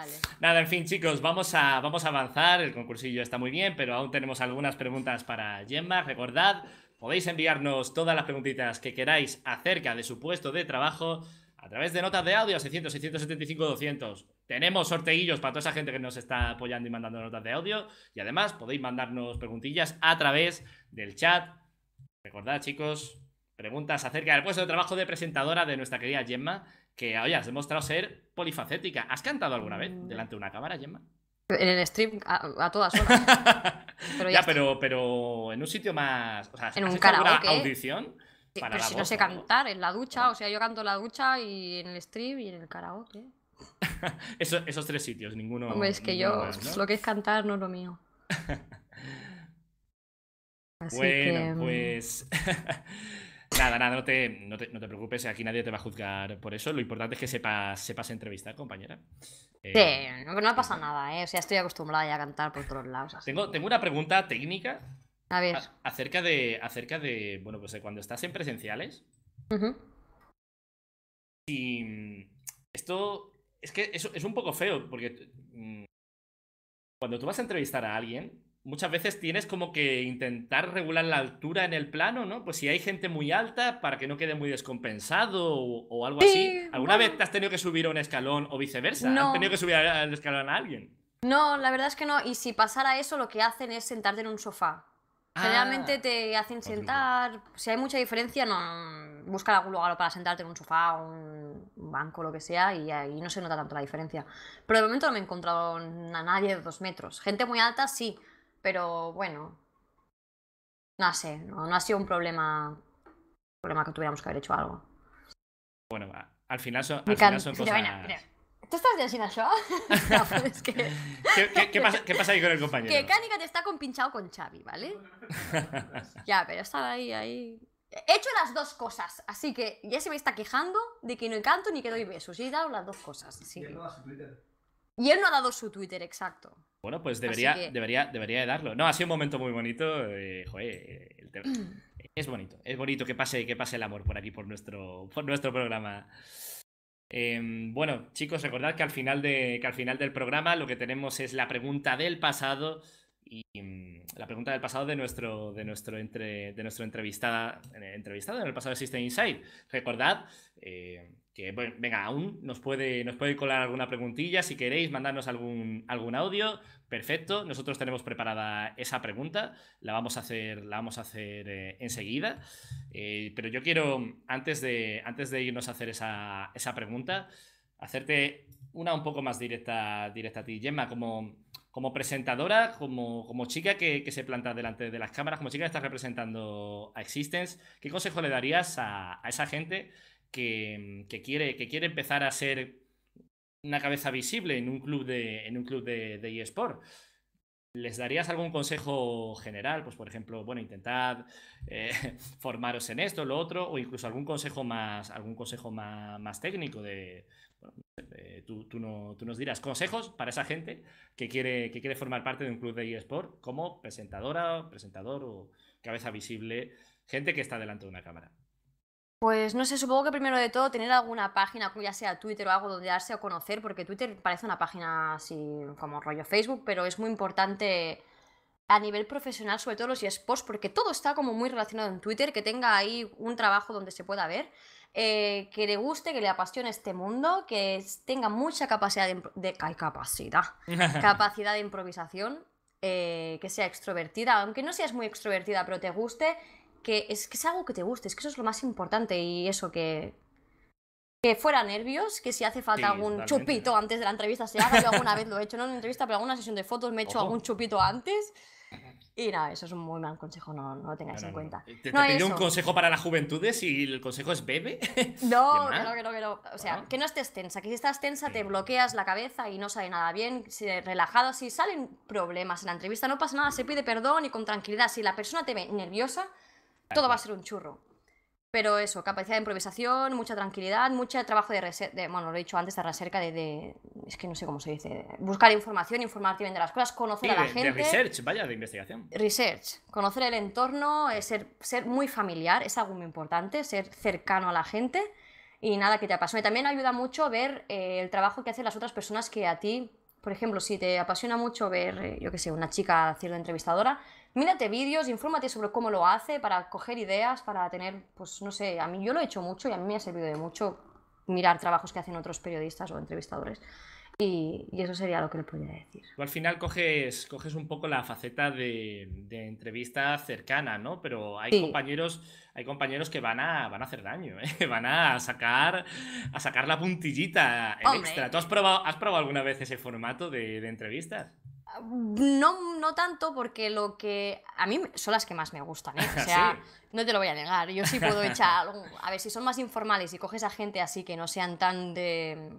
Nada, en fin, chicos, vamos a, vamos a avanzar. El concursillo está muy bien, pero aún tenemos algunas preguntas para Gemma. Recordad, Podéis enviarnos todas las preguntitas que queráis acerca de su puesto de trabajo a través de notas de audio 600, 675, 200. Tenemos sorteguillos para toda esa gente que nos está apoyando y mandando notas de audio. Y además podéis mandarnos preguntillas a través del chat. Recordad, chicos, preguntas acerca del puesto de trabajo de presentadora de nuestra querida Gemma, que, hoy has demostrado ser polifacética. ¿Has cantado alguna vez mm. delante de una cámara, Gemma? En el stream, a todas horas. (laughs) Pero ya, pero, en un sitio más. en un karaoke. audición? pero si no sé cantar, en la ducha, o sea, yo canto en la ducha y en el stream y en el karaoke. (laughs) esos tres sitios, ninguno. es que yo, lo que es cantar no es lo mío. (laughs) Así bueno, mm. pues. (laughs) Nada, nada, no te, preocupes, aquí nadie te va a juzgar por eso. Lo importante es que sepas, sepas entrevistar, compañera. sí, eh, no, no, pasa eh, nada, ¿eh? O sea, estoy acostumbrada ya a cantar por todos lados. Tengo, tengo una pregunta técnica. acerca de, acerca de, bueno, pues cuando estás en presenciales. Mm, esto, es que es, es un poco feo, porque mm, cuando tú vas a entrevistar a alguien, muchas veces tienes como que intentar regular la altura en el plano, ¿no? Pues si hay gente muy alta, para que no quede muy descompensado o, algo así. ¿Alguna vez te has tenido que subir a un escalón o viceversa? No. ¿Has tenido que subir al escalón a alguien? No, la verdad es que no. Y si pasara eso, lo que hacen es sentarte en un sofá. Ah. Generalmente te hacen sentar. Si hay mucha diferencia, no. Busca algún lugar para sentarte en un sofá, un banco, lo que sea, y ahí no se nota tanto la diferencia. Pero de momento no me he encontrado a nadie de dos metros. Gente muy alta, sí pero bueno, no sé, no, ha sido un problema, problema que tuviéramos que haber hecho algo. Bueno, al final son, al final cosas... ¿Tú estás de Asina (laughs) pues (laughs) ¿Qué, pasa, ¿Qué, pasa, ahí con el compañero? Que te está compinchado con Xavi, ¿vale? (laughs) ya, pero está ahí, ahí... He hecho las dos cosas, así que ya se me está quejando de que no canto ni que doy besos. he dado las dos cosas. Y él no su Twitter. Y él no ha dado su Twitter, exacto. Bueno, pues debería, debería, debería, de darlo. No, ha sido un momento muy bonito. Eh, (clears throat) es bonito, es bonito que pase, que pase el amor por aquí, por nuestro, por nuestro programa. Em, bueno, chicos, recordad que al, final de, que al final del programa lo que tenemos es la pregunta del pasado y mm, la pregunta del pasado de nuestro, de nuestro, entre, de nuestro entrevistada, eh, entrevistado en el pasado de System Insight. Recordad, eh, que venga, aún nos puede, nos puede colar alguna preguntilla, si queréis mandarnos algún, algún audio, perfecto, nosotros tenemos preparada esa pregunta, la vamos a hacer, la vamos a hacer eh, enseguida, eh, pero yo quiero, antes de, antes de irnos a hacer esa, pregunta, hacerte una un poco más directa, directa a ti, Gemma, como, como presentadora, como, chica que, que, se planta delante de las cámaras, como chica que estás representando a Existence, ¿qué consejo le darías a, a esa gente que, quiere, que quiere empezar a ser una cabeza visible en un club de, en un club eSport. ¿Les darías algún consejo general? Pues, por ejemplo, bueno, intentad eh, (laughs) formaros en esto, lo otro, o incluso algún consejo más, algún consejo más, técnico de. tú, tú, no, tú, nos dirás consejos para esa gente que quiere, que quiere formar parte de un club de eSport como presentadora, presentador o cabeza visible, gente que está delante de una cámara. Pues no sé, supongo que primero de todo tener alguna página, ya sea Twitter o algo donde darse a conocer, porque Twitter parece una página así como rollo Facebook, pero es muy importante a nivel profesional, sobre todo los post, porque todo está como muy relacionado en Twitter, que tenga ahí un trabajo donde se pueda ver, eh, que le guste, que le apasione este mundo, que tenga mucha capacidad de... capacidad. (laughs) capacidad de improvisación, eh, que sea extrovertida, aunque no seas muy extrovertida, pero te guste que es que algo que te guste, es que eso es lo más importante y eso que que fuera nervios, que si hace falta algún chupito antes de la entrevista se haga, yo alguna vez lo he hecho, no en una entrevista, pero en alguna sesión de fotos me he hecho algún chupito antes. Y nada, eso es un muy mal consejo, no, no lo tengáis en cuenta. Te, te un consejo para las juventudes y el consejo es bebe. (laughs) No, que no, que no, que O sea, que no estés tensa, que si estás tensa te bloqueas la cabeza y no sale nada bien, si relajado, si salen problemas en la entrevista, no pasa nada, se pide perdón y con tranquilidad. Si la persona te ve nerviosa, todo va a ser un churro. Pero eso, capacidad de improvisación, mucha tranquilidad, mucho trabajo de, bueno, lo he dicho antes, de reserca, de, es que no sé cómo se dice, buscar información, informarte bien de las cosas, conocer a la gente. research, vaya, de investigación. Research, conocer el entorno, eh, ser, ser muy familiar, es algo muy importante, ser cercano a la gente y nada que te apasione. También ayuda mucho ver eh, el trabajo que hacen las otras personas que a ti, por ejemplo, si te apasiona mucho ver, eh, yo qué sé, una chica haciendo entrevistadora, mírate vídeos, infórmate sobre cómo lo hace para coger ideas, para tener, pues no sé, a mí yo lo he hecho mucho y a mí me ha servido de mucho mirar trabajos que hacen otros periodistas o entrevistadores. Y, eso sería lo que le podría decir. al final coges, coges un poco la faceta de, entrevista cercana, ¿no? Pero hay compañeros, hay compañeros que van a, van a hacer daño, ¿eh? (laughs) van a sacar, a sacar la puntillita extra. ¿Tú has probado, alguna vez ese formato de, de entrevistas? No, no tanto porque lo que a mí son las que más me gustan, ¿eh? (laughs) no te lo voy a negar, yo sí puedo echar (laughs) algo, a ver, si son más informales y coges a gente así que no sean tan de,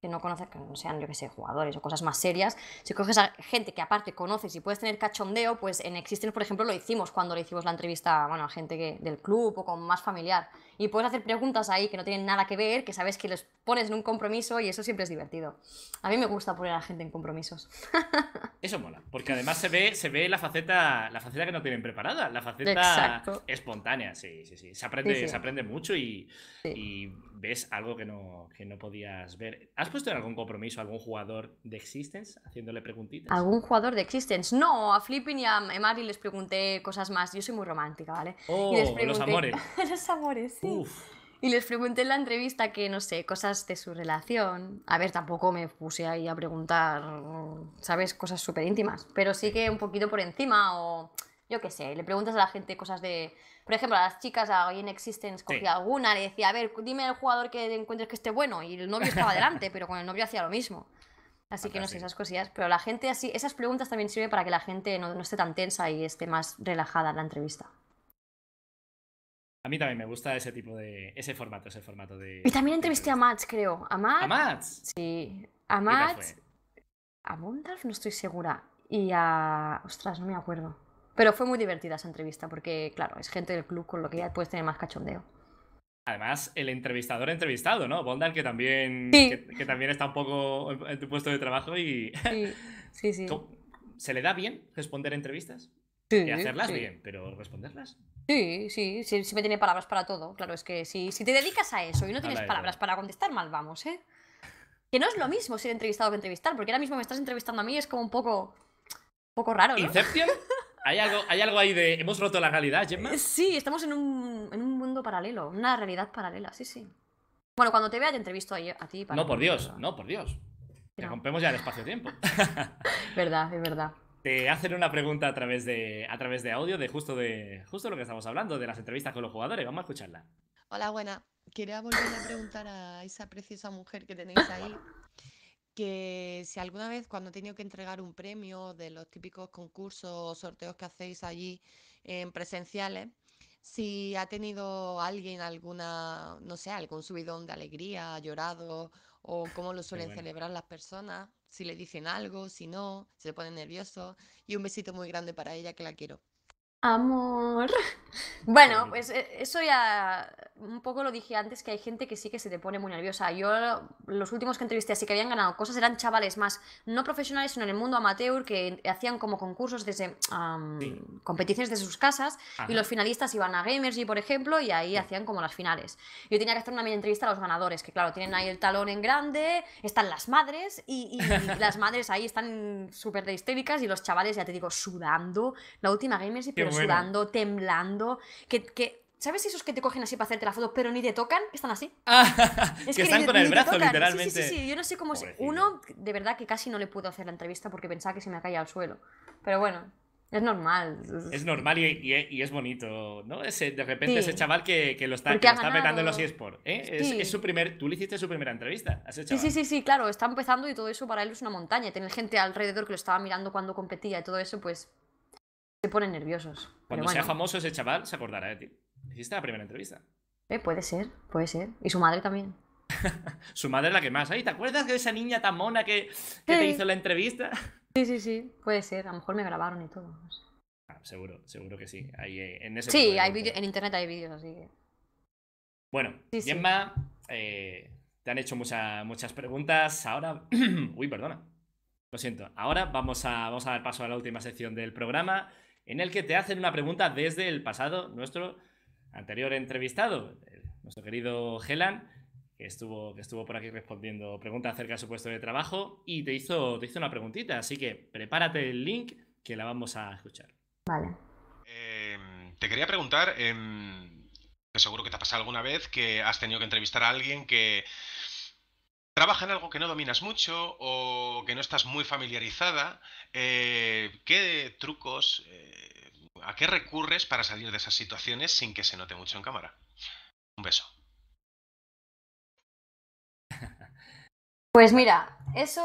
que no conoces, que no sean, yo qué sé, jugadores o cosas más serias, si coges a gente que aparte conoces y puedes tener cachondeo, pues en existen por ejemplo, lo hicimos cuando le hicimos la entrevista, bueno, a gente del club o con más familiar, y puedes hacer preguntas ahí que no tienen nada que ver, que sabes que los pones en un compromiso y eso siempre es divertido. A mí me gusta poner a la gente en compromisos. (laughs) Eso mola, porque además se ve, se ve la faceta, la faceta que no tienen preparada, la faceta espontánea, sí, sí, sí. Se aprende, Se aprende mucho y, ves algo que no, que no podías ver. ¿Has puesto en algún compromiso a algún jugador de Existence haciéndole preguntitas? ¿Algún jugador de Existence? No, a Flipping y a Emari les pregunté cosas más. Yo soy muy romántica, ¿vale? Oh, los amores. (laughs) los amores, sí. Y les pregunté en la entrevista que, no sé, cosas de su relación. A ver, tampoco me puse ahí a preguntar, ¿sabes? Cosas súper íntimas, pero sí que un poquito por encima o yo qué sé, le preguntas a la gente cosas de... Por ejemplo, a las chicas, a en existen cogía alguna, le decía, a ver, dime el jugador que encuentres que esté bueno. Y el novio estaba delante, (laughs) pero con el novio hacía lo mismo. Así que no sé, esas cosillas. Pero la gente así, esas preguntas también sirven para que la gente no, no esté tan tensa y esté más relajada en la entrevista. A mí también me gusta ese tipo de. ese formato, ese formato de. Y también entrevisté a Mats, creo. ¿A Mats? ¿A Mats? Sí. A Mats. ¿A Bondalf? No estoy segura. Y a. Ostras, no me acuerdo. Pero fue muy divertida esa entrevista porque, claro, es gente del club con lo que ya puedes tener más cachondeo. Además, el entrevistador entrevistado, ¿no? Bondal, que también, que, también está un poco en tu puesto de trabajo y. Sí, sí. sí. ¿Se le da bien responder entrevistas? y hacerlas bien, pero responderlas. Sí, sí, sí, siempre tiene palabras para todo. Claro, es que si, si te dedicas a eso y no tienes palabras para contestar, mal vamos, ¿eh? Que no es lo mismo ser entrevistado que entrevistar, porque ahora mismo me estás entrevistando a mí, es como un poco, poco raro, ¿no? ¿Inception? ¿Hay algo, ¿Hay algo ahí de hemos roto la realidad, Gemma? Eh, sí, estamos en un, en un mundo paralelo, una realidad paralela, sí, sí. Bueno, cuando te vea te entrevisto a, ti. no, por Dios, no, por Dios. Te rompemos ya el espacio-tiempo. (laughs) verdad, es verdad te hacen una pregunta a través de, a través de audio de justo, de justo lo que estamos hablando, de las entrevistas con los jugadores. Vamos a escucharla. Hola, buena. Quería volver a preguntar a esa preciosa mujer que tenéis ahí que si alguna vez cuando he tenido que entregar un premio de los típicos concursos o sorteos que hacéis allí en presenciales, si ha tenido alguien alguna, no sé, algún subidón de alegría, llorado o cómo lo suelen celebrar las personas si le dicen algo, si no, se le nervioso Y un besito muy grande para ella que la quiero. Amor. (laughs) Bueno, pues eh, eso ya un poco lo dije antes, que hay gente que sí que se te pone muy nerviosa. Yo, los últimos que entrevisté así que habían ganado cosas eran chavales más no profesionales, sino en el mundo amateur, que hacían como concursos desde competiciones de sus casas, y los finalistas iban a Gamers, y por ejemplo, y ahí hacían como las finales. Yo tenía que hacer una mini entrevista a los ganadores, que claro, tienen ahí el talón en grande, están las madres, y, (laughs) las madres ahí están súper de histéricas, y los chavales, ya te digo, sudando, la última Gamers, pero sudando, temblando, que, que ¿Sabes esos que te cogen así para hacerte la foto, pero ni te tocan? están así. (laughs) es que, están con el brazo, literalmente. Sí, sí, sí, yo no sé cómo. es. Uno, de verdad que casi no le puedo hacer la entrevista porque pensaba que se me caía al suelo. Pero bueno, es normal. Es normal y, es bonito, ¿no? de repente ese chaval que, lo está, que petando en los eSports. ¿eh? Es, su primer, tú le hiciste su primera entrevista Sí, sí, sí, claro, está empezando y todo eso para él es una montaña. Tener gente alrededor que lo estaba mirando cuando competía y todo eso, pues se ponen nerviosos. Cuando sea famoso ese chaval, se acordará de ti. Hiciste la primera entrevista. Eh, puede ser, puede ser. Y su madre también. (laughs) su madre es la que más. ¿te acuerdas de esa niña tan mona que, que te hizo la entrevista? (laughs) sí, sí, sí. Puede ser. A lo mejor me grabaron y todo. Ah, seguro, seguro que sí. Eh, en sí, hay en internet hay vídeos, así que. Bueno, Gemma, eh, te han hecho muchas preguntas. Ahora. (clears throat) Uy, perdona. Lo siento. Ahora vamos a, vamos a dar paso a la última sección del programa, en el que te hacen una pregunta desde el pasado nuestro anterior entrevistado, nuestro querido Helan, que estuvo, que estuvo por aquí respondiendo preguntas acerca de su puesto de trabajo y te hizo, te hizo una preguntita. Así que prepárate el link que la vamos a escuchar. Vale. Em, te quería preguntar, em, seguro que te ha pasado alguna vez que has tenido que entrevistar a alguien que trabaja en algo que no dominas mucho o que no estás muy familiarizada. Eh, ¿Qué trucos eh, ¿A qué recurres para salir de esas situaciones sin que se note mucho en cámara? Un beso. (laughs) Pues mira, eso,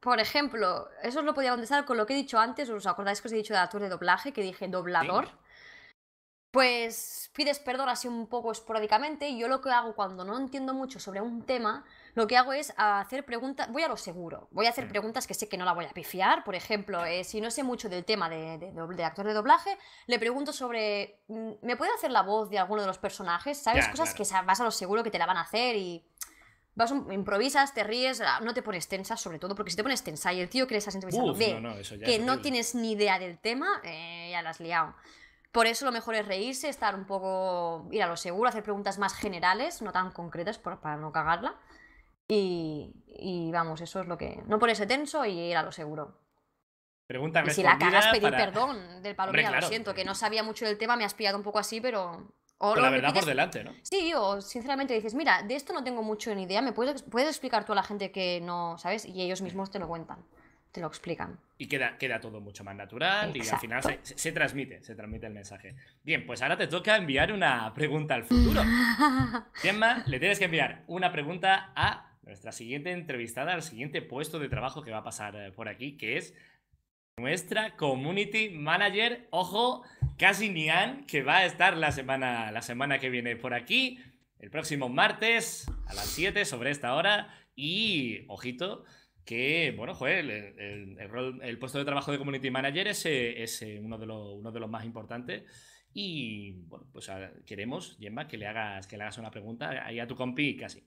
por ejemplo, eso os lo podía contestar con lo que he dicho antes, os acordáis que os he dicho de actor de doblaje, que dije doblador. Pues pides perdón así un poco esporádicamente. Yo lo que hago cuando no entiendo mucho sobre un tema lo que hago es ah, hacer preguntas, voy a lo seguro, voy a hacer preguntas que sé que no la voy a pifiar, por ejemplo, eh, si no sé mucho del tema de, de, actor de doblaje, le pregunto sobre, mm, ¿me puede hacer la voz de alguno de los personajes? ¿Sabes? Cosas que vas a lo seguro que te la van a hacer y vas mm, improvisas, te ríes, ah, no te pones tensa, sobre todo, porque si te pones tensa y el tío que le estás entrevistando que no tienes ni idea del tema, eh, ya las has liado. Por eso lo mejor es reírse, estar un poco, ir a lo seguro, hacer preguntas más generales, no tan concretas para no cagarla. Y, vamos, eso es lo que. No ponerse tenso y ir a lo seguro. pregúntame si la cagas, pedir perdón del palo. lo siento, que eh. no sabía mucho del tema, me has pillado un poco así, pero. la verdad por delante, ¿no? Sí, o sinceramente dices, mira, de esto no tengo mucho ni idea, ¿me puedes, explicar tú a la gente que no, ¿sabes? Y ellos mismos te lo cuentan te lo explican. Y queda, queda todo mucho más natural y al final se, transmite, se transmite el mensaje. Bien, pues ahora te toca enviar una pregunta al futuro. (laughs) Gemma, le tienes que enviar una pregunta a nuestra siguiente entrevistada al siguiente puesto de trabajo que va a pasar eh, por aquí, que es nuestra community manager, ojo, casi Nian que va a estar la semana, la semana que viene por aquí, el próximo martes a las 7 sobre esta hora. Y, ojito, que, bueno, joder, el, puesto de trabajo de community manager es, eh, eh, uno, de los, uno de los más importantes. Y, bueno, pues ah, queremos, Gemma, que le hagas, que le hagas una pregunta ahí a tu compi, casi.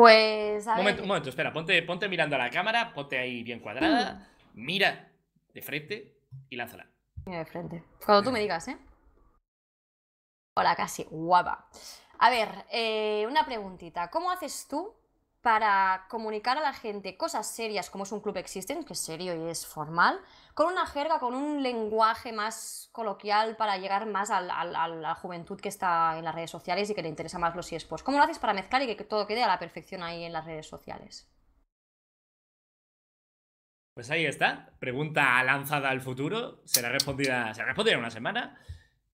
Pues. A Un momento, espera, ponte, mirando a la cámara, ponte ahí bien cuadrada, (clears throat) mira de frente y lánzala. Mira de frente. Cuando tú me digas, ¿eh? Hola, casi guapa. A ver, eh, una preguntita. ¿Cómo haces tú para comunicar a la gente cosas serias, como es un club existen, que es serio y es formal, con una jerga, con un lenguaje más coloquial para llegar más a la juventud que está en las redes sociales y que le interesa más los pues, ¿Cómo lo haces para mezclar y que todo quede a la perfección ahí en las redes sociales? Pues ahí está, pregunta lanzada al futuro, será respondida, será respondida en una semana.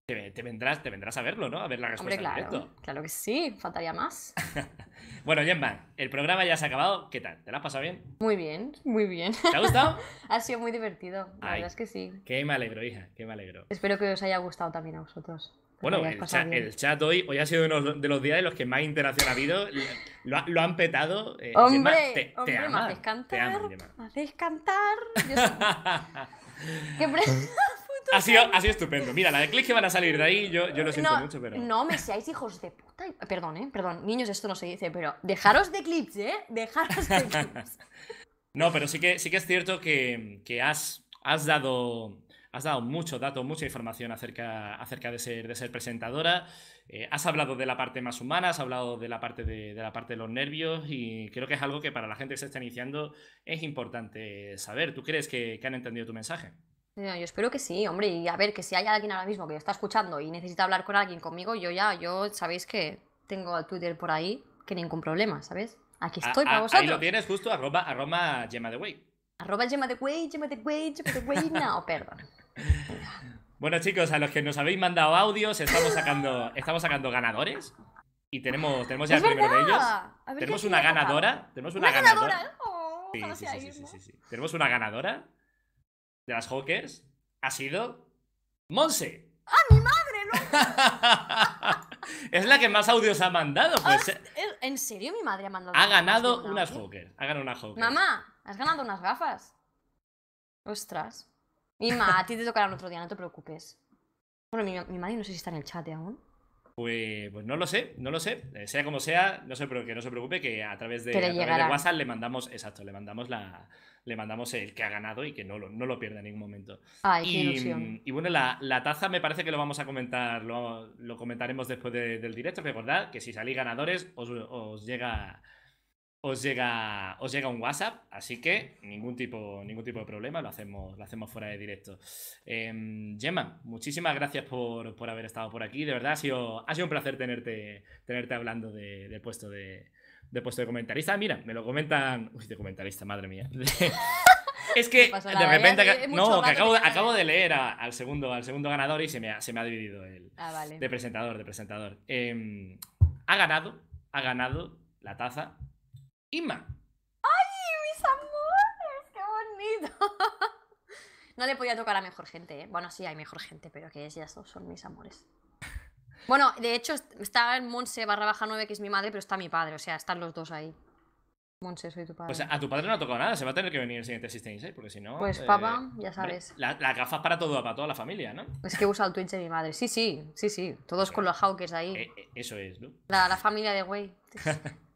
Te, vendrás, te vendrás a verlo, ¿no? A ver la respuesta Hombre, claro, Claro que sí, faltaría más. (laughs) bueno, Gemma, el programa ya se ha acabado. ¿Qué tal? ¿Te la has pasado bien? Muy bien, muy bien. ¿Te ha gustado? (laughs) ha sido muy divertido, la verdad es que sí. Qué me alegro, hija, qué me alegro. Espero que os haya gustado también a vosotros. Bueno, el chat, el chat, hoy, hoy ha sido uno de los días en los que más interacción ha habido. Lo, han petado. Eh, hombre, te, hombre me hacéis cantar. me hacéis cantar. (laughs) ¡Qué ha sido, estupendo. Mira, la de clips que van a salir de ahí, yo, lo siento mucho, pero. No me seáis hijos de puta. Perdón, ¿eh? Perdón, niños, esto no se dice, pero dejaros de clips, ¿eh? Dejaros de clips. (laughs) (laughs) no, pero sí que, sí que es cierto que, que has, has dado has dado mucho dato, mucha información acerca, acerca de, ser, de ser presentadora. Eh, has hablado de la parte más humana, has hablado de la parte de, la parte de los nervios y creo que es algo que para la gente que se está iniciando es importante saber. ¿Tú crees que han entendido tu mensaje? Yo espero que sí, hombre, y a ver, que si hay alguien ahora mismo que está escuchando y necesita hablar con alguien conmigo, yo ya, yo sabéis que tengo al Twitter por ahí, que ningún problema, ¿sabes? Aquí ah, estoy para a, ah, vosotros. Ahí lo tienes justo, arroba, arroba Gemma de Way. Arroba Gemma de Way, Gemma de Way, Gemma de Way, no, (laughs) perdón. Bueno chicos, a los que nos habéis mandado audios, estamos sacando, estamos sacando ganadores. Y tenemos, tenemos ya el primero de ellos. tenemos, una ganadora, tenemos una, ganadora. ¿eh? Oh, sí, sí, sí. Tenemos una ganadora de las Hawkers ha sido Monse. ¡Ah, mi madre! (laughs) es la que más audios ha mandado, pues, ¿En serio mi madre ha mandado? Ha ganado unas Hawkers. Ha ganado una Mamá, has ganado unas gafas. Ostras. Mi a ti te tocarán otro día, no te preocupes. Bueno, mi, madre no sé si está en el chat ¿eh, aún. Pues, pues, no lo sé, no lo sé. Eh, sea como sea, no que no se preocupe que a través de, a través de WhatsApp le mandamos, exacto, le mandamos la, le mandamos el que ha ganado y que no lo, no pierda en ningún momento. y, bueno, la, taza me parece que lo vamos a comentar, lo, comentaremos después del directo. Recordad que si salís ganadores os, llega os llega, os llega un WhatsApp, así que ningún tipo, ningún tipo de problema, lo hacemos, lo hacemos fuera de directo. Em, Gemma, muchísimas gracias por, haber estado por aquí, de verdad ha sido, ha sido un placer tenerte, tenerte hablando del puesto de, de puesto de comentarista. Ah, mira, me lo comentan. Uy, de comentarista, madre mía. (laughs) es que de ¿eh? repente. no, que acabo, de leer al, segundo, al segundo ganador y se me ha, se me ha dividido el. Ah, de presentador, de presentador. Em, ha ganado, ha ganado la taza Inma. ¡Ay, mis amores! ¡Qué bonito! (laughs) no le podía tocar a mejor gente, ¿eh? Bueno, sí, hay mejor gente, pero que ya son mis amores. Bueno, de hecho está el Monse barra baja 9, que es mi madre, pero está mi padre, o sea, están los dos ahí. Monse, soy tu padre. O pues sea, a tu padre no ha tocado nada, se va a tener que venir el siguiente System 6, ¿eh? porque si no. Pues eh, papá, ya sabes. Las la gafas para todo, para toda la familia, ¿no? Es que usa el Twitch de mi madre. Sí, sí, sí, sí. Todos con los Hawkers ahí. Eh, eso es, ¿no? La, la familia de güey. (laughs)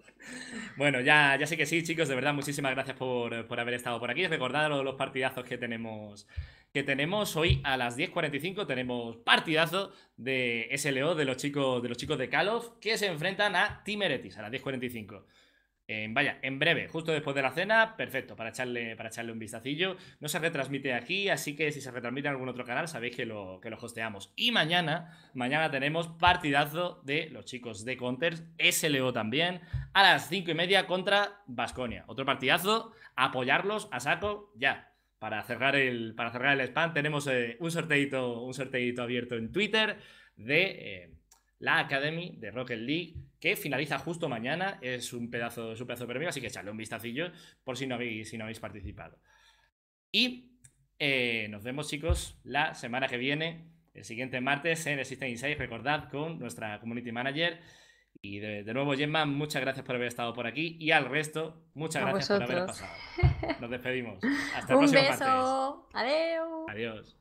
Bueno, ya, ya sé que sí, chicos, de verdad, muchísimas gracias por, por haber estado por aquí. Recordad los, los partidazos que tenemos que tenemos hoy a las 10.45, tenemos partidazo de SLO de los chicos de, los chicos de Call que se enfrentan a Timeretis a las 10.45. Eh, vaya, en breve, justo después de la cena, perfecto, para echarle, para echarle un vistacillo. No se retransmite aquí, así que si se retransmite en algún otro canal, sabéis que lo, que lo hosteamos. Y mañana, mañana tenemos partidazo de los chicos de Counters, SLO también, a las 5 y media contra Basconia. Otro partidazo, apoyarlos a saco ya para cerrar el, para cerrar el spam, tenemos eh, un, sorteito, un abierto en Twitter de eh, la Academy de Rocket League, que finaliza justo mañana. Es un pedazo, pedazo de premio, así que echadle un vistacillo por si no habéis, si no habéis participado. Y eh, nos vemos, chicos, la semana que viene, el siguiente martes en System 6, recordad, con nuestra community manager. Y de, nuevo, Gemma, muchas gracias por haber estado por aquí. Y al resto, muchas gracias por haber pasado. Nos despedimos. (laughs) Hasta luego. Un beso. Adiós. Adiós.